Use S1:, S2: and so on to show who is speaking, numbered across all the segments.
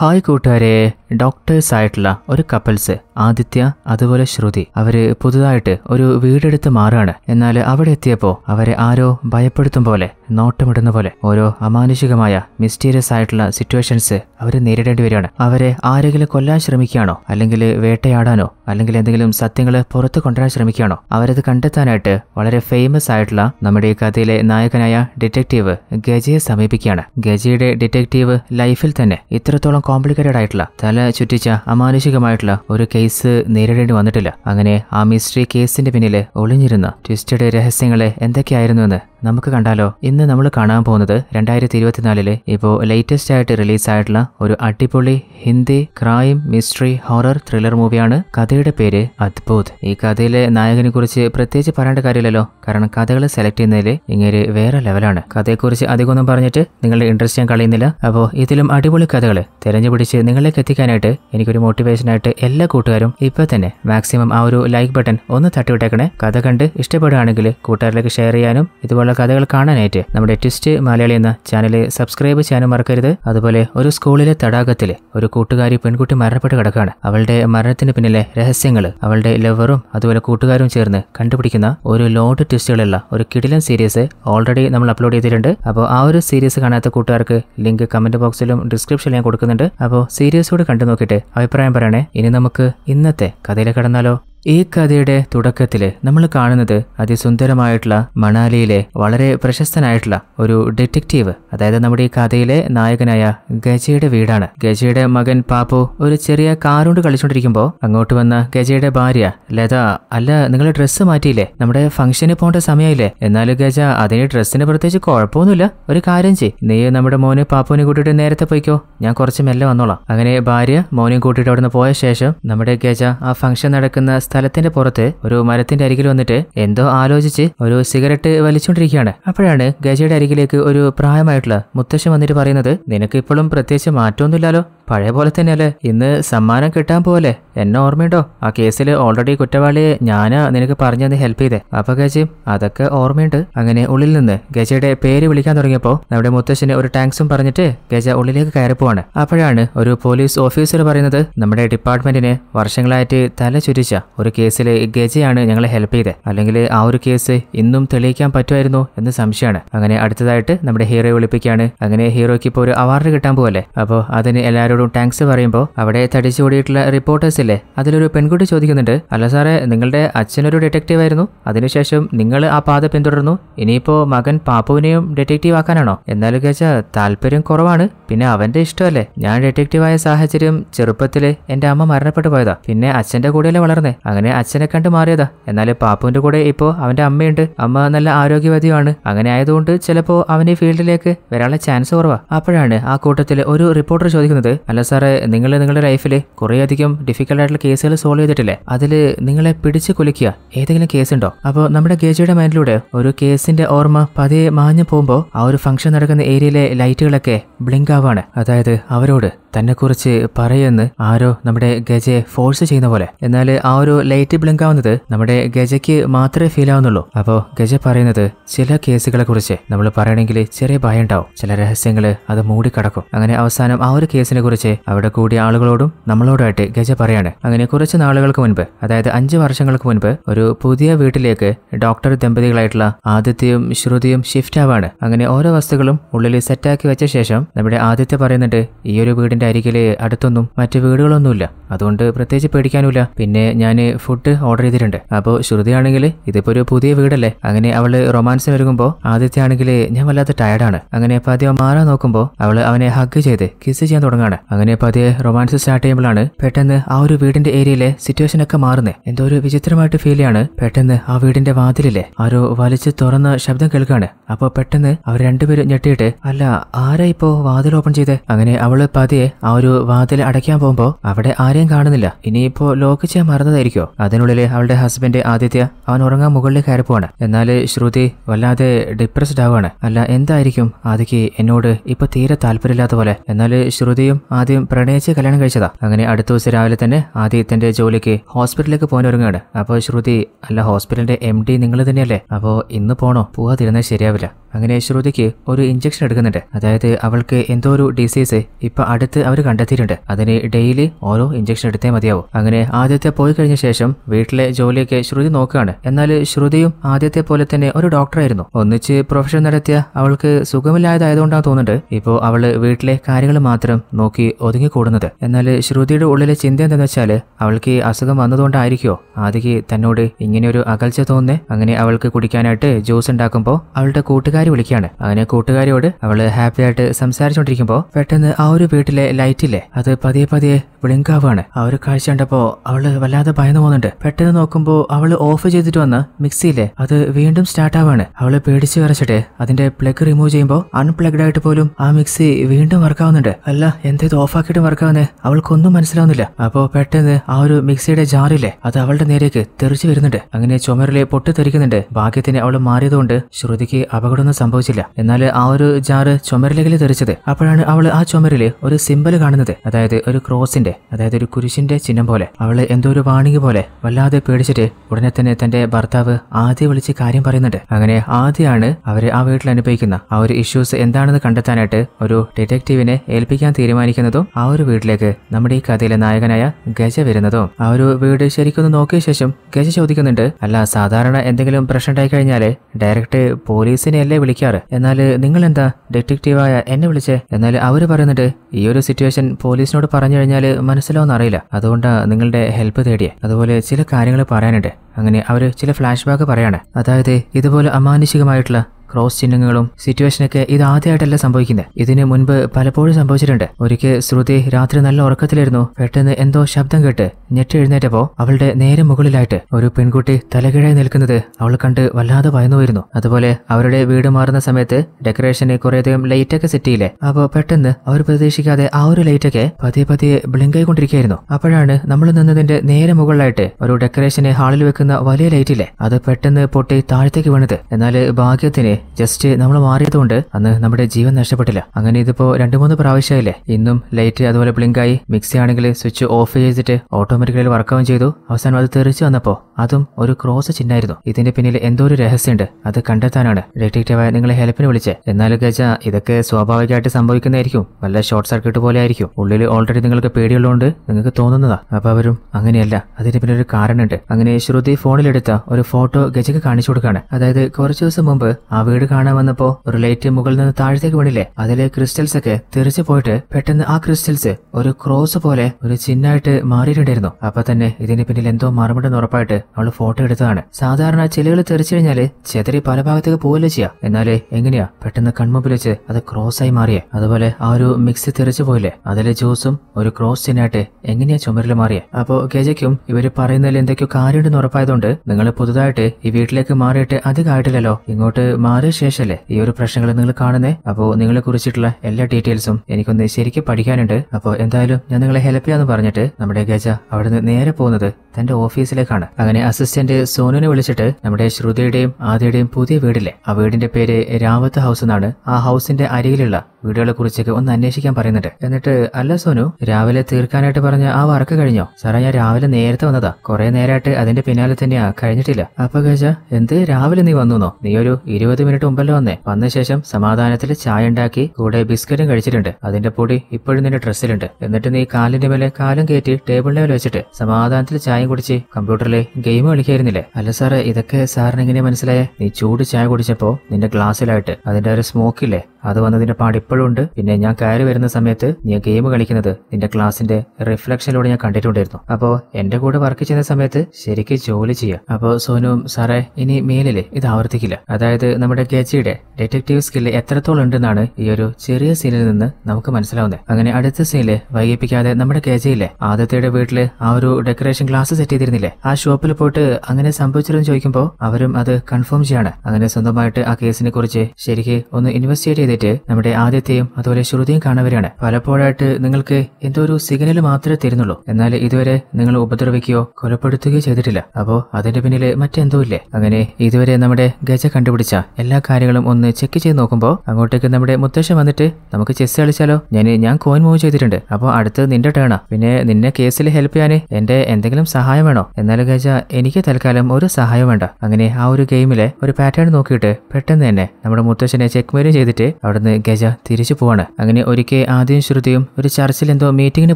S1: Hi കൂട്ടുകാരെ doctors ആയിട്ടുള്ള ഒരു കപ്പിൾസ് ആദിത്യ അതുപോലെ ശ്രുതി അവര് പുതുതായിട്ട് ഒരു വീടെടുത്ത് മാറുകയാണ് എന്നാൽ അവിടെ എത്തിയപ്പോൾ അവരെ ആരോ ഭയപ്പെടുത്തും പോലെ നോട്ടമിടുന്ന പോലെ ഓരോ അമാനുഷികമായ മിസ്റ്റീരിയസ് ആയിട്ടുള്ള സിറ്റുവേഷൻസ് അവർ നേരിടേണ്ടി വരികയാണ് അവരെ ആരെങ്കിലും കൊല്ലാൻ ശ്രമിക്കുകയാണോ അല്ലെങ്കിൽ വേട്ടയാടാനോ അല്ലെങ്കിൽ എന്തെങ്കിലും സത്യങ്ങൾ പുറത്തു കൊണ്ടുവരാൻ ശ്രമിക്കുകയാണോ അവരത് കണ്ടെത്താനായിട്ട് വളരെ ഫേമസ് ആയിട്ടുള്ള നമ്മുടെ ഈ കഥയിലെ നായകനായ ഡിറ്റക്റ്റീവ് ഗജയെ സമീപിക്കുകയാണ് ഗജയുടെ ഡിറ്റക്റ്റീവ് ലൈഫിൽ തന്നെ ഇത്രത്തോളം കോംപ്ലിക്കേറ്റഡ് ആയിട്ടുള്ള തല ചുറ്റിച്ച അമാനുഷികമായിട്ടുള്ള ഒരു കേസ് നേരിടേണ്ടി വന്നിട്ടില്ല അങ്ങനെ ആ മിസ്റ്ററി കേസിന്റെ പിന്നിൽ ഒളിഞ്ഞിരുന്ന ട്വിസ്റ്റഡ് രഹസ്യങ്ങളെ എന്ന് നമുക്ക് കണ്ടാലോ ഇന്ന് ഇന്ന് നമ്മൾ കാണാൻ പോകുന്നത് രണ്ടായിരത്തി ഇരുപത്തിനാലിലെ ഇപ്പോൾ ലേറ്റസ്റ്റ് ആയിട്ട് റിലീസായിട്ടുള്ള ഒരു അടിപൊളി Hindi crime mystery horror thriller മൂവിയാണ് കഥയുടെ പേര് അദ്ഭുത് ഈ കഥയിലെ നായകനെ കുറിച്ച് പ്രത്യേകിച്ച് പറയേണ്ട കാര്യമില്ലല്ലോ കാരണം കഥകൾ സെലക്ട് ചെയ്യുന്നതിൽ ഇങ്ങനെ വേറെ ലെവലാണ് കഥയെക്കുറിച്ച് അധികമൊന്നും പറഞ്ഞിട്ട് നിങ്ങളുടെ ഇൻട്രസ്റ്റ് ഞാൻ കളയുന്നില്ല അപ്പോൾ ഇതിലും അടിപൊളി കഥകൾ തിരഞ്ഞുപിടിച്ച് നിങ്ങളിലേക്ക് എത്തിക്കാനായിട്ട് എനിക്കൊരു മോട്ടിവേഷനായിട്ട് എല്ലാ കൂട്ടുകാരും ഇപ്പോൾ തന്നെ മാക്സിമം ആ ഒരു ലൈക്ക് ബട്ടൺ ഒന്ന് തട്ടിവിട്ടേക്കണേ കഥ കണ്ട് ഇഷ്ടപ്പെടുകയാണെങ്കിൽ കൂട്ടുകാരിലേക്ക് ഷെയർ ചെയ്യാനും ഇതുപോലുള്ള കഥകൾ കാണാനായിട്ട് നമ്മുടെ ട്വിസ്റ്റ് മലയാളി എന്ന ചാനൽ സബ്സ്ക്രൈബ് ചെയ്യാനും മറക്കരുത് അതുപോലെ ഒരു സ്കൂളിലെ തടാകത്തിൽ ഒരു കൂട്ടുകാരി പെൺകുട്ടി മരണപ്പെട്ട് കിടക്കുകയാണ് അവളുടെ മരണത്തിന് പിന്നിലെ രഹസ്യങ്ങൾ അവളുടെ ലവറും അതുപോലെ കൂട്ടുകാരും ചേർന്ന് കണ്ടുപിടിക്കുന്ന ഒരു ലോഡ് ട്വിസ്റ്റുകളുള്ള ഒരു കിടിലൻ സീരീസ് ഓൾറെഡി നമ്മൾ അപ്ലോഡ് ചെയ്തിട്ടുണ്ട് അപ്പോൾ ആ ഒരു സീരീസ് കാണാത്ത കൂട്ടുകാർക്ക് ലിങ്ക് കമന്റ് ബോക്സിലും ഡിസ്ക്രിപ്ഷനിലും ഞാൻ കൊടുക്കുന്നുണ്ട് അപ്പോൾ സീരീസ് കൂടെ കണ്ടു നോക്കിയിട്ട് അഭിപ്രായം പറയണേ ഇനി നമുക്ക് ഇന്നത്തെ കഥയിലേക്ക് കടന്നാലോ ഈ കഥയുടെ തുടക്കത്തിൽ നമ്മൾ കാണുന്നത് അതിസുന്ദരമായിട്ടുള്ള മണാലിയിലെ വളരെ പ്രശസ്തനായിട്ടുള്ള ഒരു ഡിറ്റക്റ്റീവ് അതായത് നമ്മുടെ ഈ കഥയിലെ നായകനായ ഗജയുടെ വീടാണ് ഗജയുടെ മകൻ പാപ്പു ഒരു ചെറിയ കാറുണ്ട് കളിച്ചുകൊണ്ടിരിക്കുമ്പോൾ അങ്ങോട്ട് വന്ന ഗജയുടെ ഭാര്യ ലത അല്ല നിങ്ങൾ ഡ്രസ്സ് മാറ്റിയില്ലേ നമ്മുടെ ഫംഗ്ഷന് പോകേണ്ട സമയമില്ലേ എന്നാലും ഗജ അതിന് ഡ്രസ്സിന് പ്രത്യേകിച്ച് കുഴപ്പമൊന്നുമില്ല ഒരു കാര്യം ചെയ് നീ നമ്മുടെ മോനെ പാപ്പുവിനെ കൂട്ടിയിട്ട് നേരത്തെ പോയിക്കോ ഞാൻ കുറച്ച് മെല്ലെ വന്നോളാം അങ്ങനെ ഭാര്യ മോനെയും കൂട്ടിയിട്ട് അവിടെ നിന്ന് പോയ ശേഷം നമ്മുടെ ഗജ ആ ഫംഗ്ഷൻ നടക്കുന്ന സ്ഥലത്തിന്റെ പുറത്ത് ഒരു മരത്തിന്റെ അരികിൽ വന്നിട്ട് എന്തോ ആലോചിച്ച് ഒരു സിഗരറ്റ് വലിച്ചുകൊണ്ടിരിക്കുകയാണ് അപ്പോഴാണ് ഗജയുടെ അരികിലേക്ക് ഒരു പ്രായമായിട്ടുള്ള മുത്തശ്ശൻ വന്നിട്ട് പറയുന്നത് നിനക്ക് ഇപ്പോഴും പ്രത്യേകിച്ച് മാറ്റമൊന്നുമില്ലല്ലോ പഴയ പോലെ തന്നെയല്ലേ ഇന്ന് സമ്മാനം കിട്ടാൻ പോലെ എന്നെ ഓർമ്മയുണ്ടോ ആ കേസിൽ ഓൾറെഡി കുറ്റവാളിയെ ഞാനാ നിനക്ക് പറഞ്ഞു തന്ന് ഹെൽപ്പ് ചെയ്തേ അപ്പൊ ഗജി അതൊക്കെ ഓർമ്മയുണ്ട് അങ്ങനെ ഉള്ളിൽ നിന്ന് ഗജയുടെ പേര് വിളിക്കാൻ തുടങ്ങിയപ്പോൾ നമ്മുടെ മുത്തശ്ശന് ഒരു ടാങ്ക്സും പറഞ്ഞിട്ട് ഗജ ഉള്ളിലേക്ക് കയറി പോവാണ് അപ്പോഴാണ് ഒരു പോലീസ് ഓഫീസർ പറയുന്നത് നമ്മുടെ ഡിപ്പാർട്ട്മെന്റിന് വർഷങ്ങളായിട്ട് തല ചുരിച്ച ഒരു കേസിൽ ഗജയാണ് ഞങ്ങളെ ഹെൽപ്പ് ചെയ്തത് അല്ലെങ്കിൽ ആ ഒരു കേസ് ഇന്നും തെളിയിക്കാൻ പറ്റുമായിരുന്നോ എന്ന് സംശയമാണ് അങ്ങനെ അടുത്തതായിട്ട് നമ്മുടെ ഹീറോയെ വിളിപ്പിക്കുകയാണ് അങ്ങനെ ഹീറോയ്ക്ക് ഇപ്പോൾ ഒരു അവാർഡ് കിട്ടാൻ പോകല്ലേ അപ്പോൾ അതിന് എല്ലാവരോടും താങ്ക്സ് പറയുമ്പോൾ അവിടെ തടിച്ചുകൂടിയിട്ടുള്ള റിപ്പോർട്ടേഴ്സ് ഇല്ലേ അതിലൊരു പെൺകുട്ടി ചോദിക്കുന്നുണ്ട് അല്ല സാറേ നിങ്ങളുടെ അച്ഛനൊരു ഡിറ്റക്റ്റീവ് ആയിരുന്നു അതിനുശേഷം നിങ്ങൾ ആ പാത പിന്തുടർന്നു ഇനിയിപ്പോൾ മകൻ പാപ്പുവിനെയും ഡിറ്റക്റ്റീവ് ആക്കാനാണോ എന്നാലും കേച്ച താല്പര്യം കുറവാണ് പിന്നെ അവൻ്റെ ഇഷ്ടമല്ലേ ഞാൻ ഡിറ്റക്റ്റീവായ സാഹചര്യം ചെറുപ്പത്തിൽ എൻ്റെ അമ്മ മരണപ്പെട്ടു പോയതാ പിന്നെ അച്ഛൻ്റെ കൂടെയല്ലേ വളർന്നേ അങ്ങനെ അച്ഛനെ കണ്ട് മാറിയതാ എന്നാൽ പാപ്പുവിന്റെ കൂടെ ഇപ്പോ അവന്റെ അമ്മയുണ്ട് അമ്മ നല്ല ആരോഗ്യവതിയാണ് അങ്ങനെ ആയതുകൊണ്ട് ചിലപ്പോൾ അവൻ ഫീൽഡിലേക്ക് വരാനുള്ള ചാൻസ് കുറവാ അപ്പോഴാണ് ആ കൂട്ടത്തിൽ ഒരു റിപ്പോർട്ടർ ചോദിക്കുന്നത് അല്ല സാറേ നിങ്ങൾ നിങ്ങളുടെ ലൈഫിൽ കുറേയധികം ഡിഫിക്കൽട്ട് ആയിട്ടുള്ള കേസുകൾ സോൾവ് ചെയ്തിട്ടില്ലേ അതിൽ നിങ്ങളെ പിടിച്ച് കുലിക്കുക ഏതെങ്കിലും കേസ് ഉണ്ടോ അപ്പോൾ നമ്മുടെ ഗേജിയുടെ മൈൻഡിലൂടെ ഒരു കേസിന്റെ ഓർമ്മ പതിയെ മാഞ്ഞു പോകുമ്പോൾ ആ ഒരു ഫംഗ്ഷൻ നടക്കുന്ന ഏരിയയിലെ ലൈറ്റുകളൊക്കെ ബ്ലിങ്ക് ആവാണ് അതായത് അവരോട് തന്നെക്കുറിച്ച് പറയുമെന്ന് ആരോ നമ്മുടെ ഗജയെ ഫോഴ്സ് ചെയ്യുന്ന പോലെ എന്നാൽ ആ ഒരു ലൈറ്റ് ബ്ലിങ്ക് ആവുന്നത് നമ്മുടെ ഗജയ്ക്ക് മാത്രമേ ഫീൽ ആവുന്നുള്ളൂ അപ്പോൾ ഗജ പറയുന്നത് ചില കേസുകളെ കുറിച്ച് നമ്മൾ പറയണമെങ്കിൽ ചെറിയ ഭയം ഉണ്ടാവും ചില രഹസ്യങ്ങൾ അത് മൂടിക്കടക്കും അങ്ങനെ അവസാനം ആ ഒരു കേസിനെ കുറിച്ച് അവിടെ കൂടിയ ആളുകളോടും നമ്മളോടുമായിട്ട് ഗജ പറയാണ് അങ്ങനെ കുറച്ച് നാളുകൾക്ക് മുൻപ് അതായത് അഞ്ച് വർഷങ്ങൾക്ക് മുൻപ് ഒരു പുതിയ വീട്ടിലേക്ക് ഡോക്ടർ ദമ്പതികളായിട്ടുള്ള ആദിത്യയും ശ്രുതിയും ഷിഫ്റ്റ് ആവാണ് അങ്ങനെ ഓരോ വസ്തുക്കളും ഉള്ളിൽ സെറ്റാക്കി വെച്ച ശേഷം നമ്മുടെ ആദിത്യ പറയുന്നുണ്ട് ഈ ഒരു വീടിന്റെ അരികിൽ അടുത്തൊന്നും മറ്റു വീടുകളൊന്നുമില്ല അതുകൊണ്ട് പ്രത്യേകിച്ച് പേടിക്കാനുമില്ല പിന്നെ ഞാൻ ഫുഡ് ഓർഡർ ചെയ്തിട്ടുണ്ട് അപ്പോൾ ശ്രുതിയാണെങ്കിൽ ഇതിപ്പോൾ ഒരു പുതിയ വീടല്ലേ അങ്ങനെ അവൾ റൊമാൻസ് വരുമ്പോൾ ആദിത്യ ആണെങ്കിൽ ഞാൻ വല്ലാത്ത ടയർഡാണ് അങ്ങനെ പതിയെ മാറാൻ നോക്കുമ്പോൾ അവൾ അവനെ ഹഗ് ചെയ്ത് കിസ് ചെയ്യാൻ തുടങ്ങാണ് അങ്ങനെ പതിയെ റൊമാൻസ് സ്റ്റാർട്ട് ചെയ്യുമ്പോഴാണ് പെട്ടെന്ന് ആ ഒരു വീടിന്റെ ഏരിയയിലെ സിറ്റുവേഷൻ ഒക്കെ മാറുന്നത് എന്തോ ഒരു വിചിത്രമായിട്ട് ഫീൽ ചെയ്യാണ് പെട്ടെന്ന് ആ വീടിന്റെ വാതിലില്ലേ ആരോ വലിച്ച് തുറന്ന ശബ്ദം കേൾക്കാണ് അപ്പോൾ പെട്ടെന്ന് അവർ രണ്ടുപേരും ഞെട്ടിയിട്ട് അല്ല ആരാ ഇപ്പോ വാതിൽ ഓപ്പൺ ചെയ്ത് അങ്ങനെ അവള് പതിയെ ആ ഒരു വാതിൽ അടയ്ക്കാൻ പോകുമ്പോ അവിടെ ആരെയും കാണുന്നില്ല ഇനിയിപ്പോ ലോക്ക് ചെയ്യാൻ മറന്നതായിരിക്കും ഇരിക്കോ അതിനുള്ളിൽ അവളുടെ ഹസ്ബൻഡ് ആദിത്യ അവൻ ഉറങ്ങാൻ മുകളിൽ കയറി പോവാണ് എന്നാൽ ശ്രുതി വല്ലാതെ ഡിപ്രസ്ഡ് ആവുകയാണ് അല്ല എന്തായിരിക്കും ആദിക്ക് എന്നോട് ഇപ്പൊ തീരെ താല്പര്യമില്ലാത്ത പോലെ എന്നാൽ ശ്രുതിയും ആദ്യം പ്രണയിച്ച് കല്യാണം കഴിച്ചതാ അങ്ങനെ അടുത്ത ദിവസം രാവിലെ തന്നെ ആദിത്യന്റെ ജോലിക്ക് ഹോസ്പിറ്റലിലേക്ക് പോകാൻ ഒരുങ്ങാണ് അപ്പോൾ ശ്രുതി അല്ല ഹോസ്പിറ്റലിന്റെ എം ഡി നിങ്ങൾ തന്നെയല്ലേ അപ്പോൾ ഇന്ന് പോണോ പോവാതിരുന്നാൽ ശരിയാവില്ല അങ്ങനെ ശ്രുതിക്ക് ഒരു ഇഞ്ചക്ഷൻ എടുക്കുന്നുണ്ട് അതായത് അവൾക്ക് എന്തോ ഒരു ഡിസീസ് ഇപ്പൊ അടുത്ത് അവർ കണ്ടെത്തിയിട്ടുണ്ട് അതിന് ഡെയിലി ഓരോ ഇഞ്ചക്ഷൻ എടുത്തേ മതിയാവും അങ്ങനെ ആദ്യത്തെ പോയി കഴിഞ്ഞ ശേഷം വീട്ടിലെ ജോലിയൊക്കെ ശ്രുതി നോക്കുകയാണ് എന്നാൽ ശ്രുതിയും ആദ്യത്തെ പോലെ തന്നെ ഒരു ഡോക്ടറായിരുന്നു ഒന്നിച്ച് പ്രൊഫഷൻ നടത്തിയ അവൾക്ക് സുഖമില്ലാതായതുകൊണ്ടാണ് തോന്നുന്നുണ്ട് ഇപ്പോൾ അവൾ വീട്ടിലെ കാര്യങ്ങൾ മാത്രം നോക്കി ഒതുങ്ങിക്കൂടുന്നത് എന്നാൽ ശ്രുതിയുടെ ഉള്ളിലെ ചിന്ത എന്തെന്ന് വെച്ചാൽ അവൾക്ക് അസുഖം വന്നതുകൊണ്ടായിരിക്കോ ആദ്യക്ക് തന്നോട് ഇങ്ങനെ ഒരു അകൽച്ച തോന്നുന്നേ അങ്ങനെ അവൾക്ക് കുടിക്കാനായിട്ട് ജ്യൂസ് ഉണ്ടാക്കുമ്പോൾ അവളുടെ കൂട്ടുകാരി വിളിക്കുകയാണ് അങ്ങനെ കൂട്ടുകാരിയോട് അവൾ ഹാപ്പി ആയിട്ട് സംസാരിച്ചുകൊണ്ടിരിക്കുമ്പോൾ പെട്ടെന്ന് ആ ഒരു വീട്ടിലെ ലൈറ്റില്ലേ അത് പതിയെ പതിയെ വിളിങ്കാവാണ് ആ ഒരു കാഴ്ച കണ്ടപ്പോൾ അവള് വല്ലാതെ ഭയം എന്ന് പോകുന്നുണ്ട് പെട്ടെന്ന് നോക്കുമ്പോൾ അവൾ ഓഫ് ചെയ്തിട്ട് വന്ന മിക്സിയില്ലേ അത് വീണ്ടും സ്റ്റാർട്ട് ആവാണ് അവൾ പേടിച്ച് വരച്ചിട്ടെ അതിന്റെ പ്ലഗ് റിമൂവ് ചെയ്യുമ്പോൾ അൺപ്ലഗ്ഡ് ആയിട്ട് പോലും ആ മിക്സി വീണ്ടും വർക്കാവുന്നുണ്ട് അല്ല എന്തേത് ഓഫാക്കിയിട്ട് വർക്കാവുന്നേ അവൾക്കൊന്നും മനസ്സിലാവുന്നില്ല അപ്പോൾ പെട്ടെന്ന് ആ ഒരു മിക്സിയുടെ ജാറില്ലേ അത് അവളുടെ നേരേക്ക് തെറിച്ചു വരുന്നുണ്ട് അങ്ങനെ ചുമരിലെ പൊട്ടി തെറിക്കുന്നുണ്ട് ഭാഗ്യത്തിന് അവൾ മാറിയതുകൊണ്ട് ശ്രുതിക്ക് അപകടമൊന്നും സംഭവിച്ചില്ല എന്നാൽ ആ ഒരു ജാറ് ചുമരിലേക്ക് തെറിച്ചത് അപ്പോഴാണ് അവൾ ആ ചുമരില് ഒരു സിമ്പിൾ കാണുന്നത് അതായത് ഒരു ക്രോസിന്റെ അതായത് ഒരു കുരിശിന്റെ ചിഹ്നം പോലെ അവള് എന്തോ ഒരു വാണിംഗ് പോലെ വല്ലാതെ പേടിച്ചിട്ട് ഉടനെ തന്നെ തന്റെ ഭർത്താവ് ആദ്യ വിളിച്ച് കാര്യം പറയുന്നുണ്ട് അങ്ങനെ ആദ്യമാണ് അവരെ ആ വീട്ടിൽ അനുഭവിക്കുന്ന ആ ഒരു ഇഷ്യൂസ് എന്താണെന്ന് കണ്ടെത്താനായിട്ട് ഒരു ഡിറ്റക്റ്റീവിനെ ഏൽപ്പിക്കാൻ തീരുമാനിക്കുന്നതും ആ ഒരു വീട്ടിലേക്ക് നമ്മുടെ ഈ കഥയിലെ നായകനായ ഗജ വരുന്നതും ആ ഒരു വീട് ശരിക്കൊന്ന് നോക്കിയ ശേഷം ഗജ ചോദിക്കുന്നുണ്ട് അല്ല സാധാരണ എന്തെങ്കിലും പ്രശ്നം ഉണ്ടായി കഴിഞ്ഞാല് ഡയറക്റ്റ് പോലീസിനെ അല്ലേ വിളിക്കാറ് എന്നാൽ നിങ്ങൾ എന്താ ഡിറ്റക്റ്റീവായ എന്നെ വിളിച്ചേ എന്നാൽ അവർ പറയുന്നുണ്ട് ഈ ഒരു സിറ്റുവേഷൻ പോലീസിനോട് പറഞ്ഞു കഴിഞ്ഞാൽ മനസ്സിലാവുന്ന അറിയില്ല അതുകൊണ്ടാണ് നിങ്ങളുടെ ഹെൽപ്പ് തേടിയേ അതുകൊണ്ട് അതുപോലെ ചില കാര്യങ്ങൾ പറയാനുണ്ട് അങ്ങനെ അവർ ചില ഫ്ലാഷ് ബാക്ക് പറയാണ് അതായത് ഇതുപോലെ അമാനുഷികമായിട്ടുള്ള ക്രോസ് ചിഹ്നങ്ങളും സിറ്റുവേഷനൊക്കെ ഇത് ആദ്യമായിട്ടല്ല സംഭവിക്കുന്നത് ഇതിന് മുൻപ് പലപ്പോഴും സംഭവിച്ചിട്ടുണ്ട് ഒരിക്കൽ ശ്രുതി രാത്രി നല്ല ഉറക്കത്തിലായിരുന്നു പെട്ടെന്ന് എന്തോ ശബ്ദം കേട്ട് ഞെട്ടി എഴുന്നേറ്റപ്പോൾ അവളുടെ നേരെ മുകളിലായിട്ട് ഒരു പെൺകുട്ടി തലകിഴായി നിൽക്കുന്നത് അവൾ കണ്ട് വല്ലാതെ ഭയന്നുവരുന്നു അതുപോലെ അവരുടെ വീട് മാറുന്ന സമയത്ത് ഡെക്കറേഷന് കുറേയധികം ലൈറ്റൊക്കെ സെറ്റ് ചെയ്യില്ലേ അപ്പോൾ പെട്ടെന്ന് അവർ പ്രതീക്ഷിക്കാതെ ആ ഒരു ലൈറ്റൊക്കെ പതിയെ പതിയെ ബ്ലിങ്കായിക്കൊണ്ടിരിക്കുകയായിരുന്നു അപ്പോഴാണ് നമ്മൾ നിന്നതിന്റെ നേരെ മുകളിലായിട്ട് ഒരു ഡെക്കറേഷന് ഹാളിൽ വെക്കുന്ന വലിയ ലൈറ്റില്ലേ അത് പെട്ടെന്ന് പൊട്ടി താഴത്തേക്ക് വീണത് എന്നാൽ ഭാഗ്യത്തിന് ജസ്റ്റ് നമ്മൾ മാറിയതുകൊണ്ട് അന്ന് നമ്മുടെ ജീവൻ നഷ്ടപ്പെട്ടില്ല അങ്ങനെ ഇതിപ്പോ രണ്ടു മൂന്ന് പ്രാവശ്യമായില്ലേ ഇന്നും ലൈറ്റ് അതുപോലെ ബ്ലിങ്കായി മിക്സി ആണെങ്കിൽ സ്വിച്ച് ഓഫ് ചെയ്തിട്ട് ഓട്ടോമാറ്റിക്കലി വർക്കാവും ചെയ്തു അവസാനം അത് തെറിച്ചു വന്നപ്പോൾ അതും ഒരു ക്രോസ് ചിഹ്നായിരുന്നു ഇതിന്റെ പിന്നിൽ എന്തോ ഒരു രഹസ്യമുണ്ട് അത് കണ്ടെത്താനാണ് ഡിറ്റക്റ്റീവായ നിങ്ങളെ ഹെൽപ്പിന് വിളിച്ചത് എന്നാലും ഗജ ഇതൊക്കെ സ്വാഭാവികമായിട്ട് സംഭവിക്കുന്നതായിരിക്കും വല്ല ഷോർട്ട് സർക്യൂട്ട് പോലെ ആയിരിക്കും ഉള്ളിൽ ഓൾറെഡി നിങ്ങൾക്ക് പേടിയുള്ളതുകൊണ്ട് നിങ്ങൾക്ക് തോന്നുന്നതാ അപ്പോൾ അവരും അങ്ങനെയല്ല അതിന്റെ പിന്നിൽ ഒരു കാരണമുണ്ട് അങ്ങനെ ശ്രുതി ഫോണിലെടുത്ത ഒരു ഫോട്ടോ ഗജയ്ക്ക് കാണിച്ചു കൊടുക്കുകയാണ് അതായത് കുറച്ച് ദിവസം മുമ്പ് ആ വീട് കാണാൻ വന്നപ്പോൾ ഒരു ലൈറ്റ് മുകളിൽ നിന്ന് താഴത്തേക്ക് വീണില്ലേ അതിലെ ക്രിസ്റ്റൽസ് ഒക്കെ തെറിച്ചു പോയിട്ട് പെട്ടെന്ന് ആ ക്രിസ്റ്റൽസ് ഒരു ക്രോസ് പോലെ ഒരു ചിഹ്നായിട്ട് മാറിയിട്ടുണ്ടായിരുന്നു അപ്പൊ തന്നെ ഇതിന് പിന്നിൽ എന്തോ മറുപടി ഉറപ്പായിട്ട് അവൾ ഫോട്ടോ എടുത്തതാണ് സാധാരണ ചിലകൾ തെറിച്ചു കഴിഞ്ഞാൽ ചെതറി പല ഭാഗത്തേക്ക് പോവല്ലേ ചെയ്യാ എന്നാല് എങ്ങനെയാ പെട്ടെന്ന് കൺമുമ്പിൽ വെച്ച് അത് ക്രോസ് ആയി മാറിയേ അതുപോലെ ആ ഒരു മിക്സ് തെറിച്ചു പോയില്ലേ അതിലെ ജ്യൂസും ഒരു ക്രോസ് ചിഹ്നായിട്ട് എങ്ങനെയാ ചുമരിൽ മാറിയേ അപ്പോൾ ഗജയ്ക്കും ഇവർ പറയുന്നതിൽ എന്തൊക്കെയോ കാര്യമുണ്ടെന്ന് ഉറപ്പായതുകൊണ്ട് നിങ്ങൾ പുതുതായിട്ട് ഈ വീട്ടിലേക്ക് മാറിയിട്ട് അധികമായിട്ടില്ലല്ലോ ഇങ്ങോട്ട് മാറി ശേഷമല്ലേ ഈ ഒരു പ്രശ്നങ്ങൾ നിങ്ങൾ കാണുന്നേ അപ്പോൾ നിങ്ങളെ കുറിച്ചിട്ടുള്ള എല്ലാ ഡീറ്റെയിൽസും എനിക്കൊന്ന് ശരിക്കും പഠിക്കാനുണ്ട് അപ്പോൾ എന്തായാലും ഞാൻ നിങ്ങളെ ഹെൽപ്പ് ചെയ്യാന്ന് പറഞ്ഞിട്ട് നമ്മുടെ ഗജ അവിടുന്ന് നേരെ പോകുന്നത് തന്റെ ഓഫീസിലേക്കാണ് അങ്ങനെ അസിസ്റ്റന്റ് സോനുവിനെ വിളിച്ചിട്ട് നമ്മുടെ ശ്രുതിയുടെയും ആദ്യയുടെയും പുതിയ വീടില്ലേ ആ വീടിന്റെ പേര് രാവത്ത് ഹൗസ് എന്നാണ് ആ ഹൗസിന്റെ അരികിലുള്ള വീടുകളെ കുറിച്ചൊക്കെ ഒന്ന് അന്വേഷിക്കാൻ പറയുന്നുണ്ട് എന്നിട്ട് അല്ല സോനു രാവിലെ തീർക്കാനായിട്ട് പറഞ്ഞ ആ വർക്ക് കഴിഞ്ഞോ സാറേ ഞാൻ രാവിലെ നേരത്തെ വന്നതാ കുറെ നേരമായിട്ട് അതിന്റെ പിന്നാലെ തന്നെയാ കഴിഞ്ഞിട്ടില്ല അപ്പൊ ഗജ എന്ത് രാവിലെ നീ വന്നു നീ ഒരു ഇരുപത് മിനിറ്റ് മുമ്പല്ലേ വന്നേ വന്ന ശേഷം സമാധാനത്തിൽ ചായ ഉണ്ടാക്കി കൂടെ ബിസ്ക്കറ്റും കഴിച്ചിട്ടുണ്ട് അതിന്റെ പൊടി ഇപ്പോഴും നിന്റെ ഡ്രസ്സിലുണ്ട് എന്നിട്ട് നീ കാലിന്റെ മേലെ കാലും കയറ്റി ടേബിളിന്റെ മേലെ വെച്ചിട്ട് സമാധാനത്തിൽ ചായ കുടിച്ച് കമ്പ്യൂട്ടറിലെ ഗെയിം കളിക്കായിരുന്നില്ലേ അല്ല സാറേ ഇതൊക്കെ സാറിന് എങ്ങനെയാ മനസ്സിലായേ നീ ചൂട് ചായ കുടിച്ചപ്പോ നിന്റെ ഗ്ലാസ്സിലായിട്ട് അതിന്റെ ഒരു സ്മോക്കില്ലേ അത് വന്നതിന്റെ പാട് ഇപ്പോഴും ഉണ്ട് പിന്നെ ഞാൻ കയറി വരുന്ന സമയത്ത് നീ ഗെയിം കളിക്കുന്നത് നിന്റെ ക്ലാസ്സിന്റെ റിഫ്ലക്ഷനിലൂടെ ഞാൻ കണ്ടിട്ടുണ്ടായിരുന്നു അപ്പോൾ എന്റെ കൂടെ വർക്ക് ചെയ്യുന്ന സമയത്ത് ശരിക്ക് ജോലി ചെയ്യുക അപ്പോൾ സോനുവും സാറേ ഇനി മേലിലെ ഇത് ആവർത്തിക്കില്ല അതായത് നമ്മുടെ ഗച്ചിയുടെ ഡിറ്റക്റ്റീവ് സ്കില്ല് എത്രത്തോളം ഉണ്ടെന്നാണ് ഈ ഒരു ചെറിയ സീനിൽ നിന്ന് നമുക്ക് മനസ്സിലാവുന്നത് അങ്ങനെ അടുത്ത സീനില് വൈകിപ്പിക്കാതെ നമ്മുടെ ഗജയിലെ ആദ്യത്തെ വീട്ടില് ആ ഒരു ഡെക്കറേഷൻ ക്ലാസ് സെറ്റ് ചെയ്തിരുന്നില്ലേ ആ ഷോപ്പിൽ പോയിട്ട് അങ്ങനെ സംഭവിച്ചതെന്ന് ചോദിക്കുമ്പോൾ അവരും അത് കൺഫേം ചെയ്യാണ് അങ്ങനെ സ്വന്തമായിട്ട് ആ കേസിനെ കുറിച്ച് ശരിക്ക് ഒന്ന് ഇൻവെസ്റ്റിഗേറ്റ് ചെയ്തിട്ട് നമ്മുടെ ആദ്യത്തെയും അതുപോലെ ശ്രുതിയും കാണവരാണ് പലപ്പോഴായിട്ട് നിങ്ങൾക്ക് എന്തോ ഒരു സിഗ്നൽ മാത്രമേ തരുന്നുള്ളൂ എന്നാൽ ഇതുവരെ നിങ്ങൾ ഉപദ്രവിക്കുകയോ കൊലപ്പെടുത്തുകയോ ചെയ്തിട്ടില്ല അപ്പോൾ അതിന്റെ പിന്നിൽ മറ്റെന്തോ ഇല്ലേ അങ്ങനെ ഇതുവരെ നമ്മുടെ ഗജ കണ്ടുപിടിച്ച എല്ലാ കാര്യങ്ങളും ഒന്ന് ചെക്ക് ചെയ്ത് നോക്കുമ്പോൾ അങ്ങോട്ടേക്ക് നമ്മുടെ മുത്തശ്ശൻ വന്നിട്ട് നമുക്ക് ചെസ് കളിച്ചാലോ ഞാൻ ഞാൻ കോയിൻ മൂവ് ചെയ്തിട്ടുണ്ട് അപ്പോൾ അടുത്ത് നിന്റെ ടേണാ പിന്നെ നിന്നെ കേസിൽ ഹെൽപ്പ് ചെയ്യാൻ എന്റെ എന്തെങ്കിലും സഹായം വേണോ എന്നാൽ ഗജ എനിക്ക് തൽക്കാലം ഒരു സഹായം വേണ്ട അങ്ങനെ ആ ഒരു ഗെയിമിലെ ഒരു പാറ്റേൺ നോക്കിയിട്ട് പെട്ടെന്ന് തന്നെ നമ്മുടെ മുത്തശ്ശനെ ചെക്ക് മേലും ചെയ്തിട്ട് അവിടുന്ന് ഗജ തിരിച്ചു പോവാണ് അങ്ങനെ ഒരിക്കൽ ആദ്യം ശ്രുതിയും ഒരു ചർച്ചിൽ എന്തോ മീറ്റിങ്ങിന്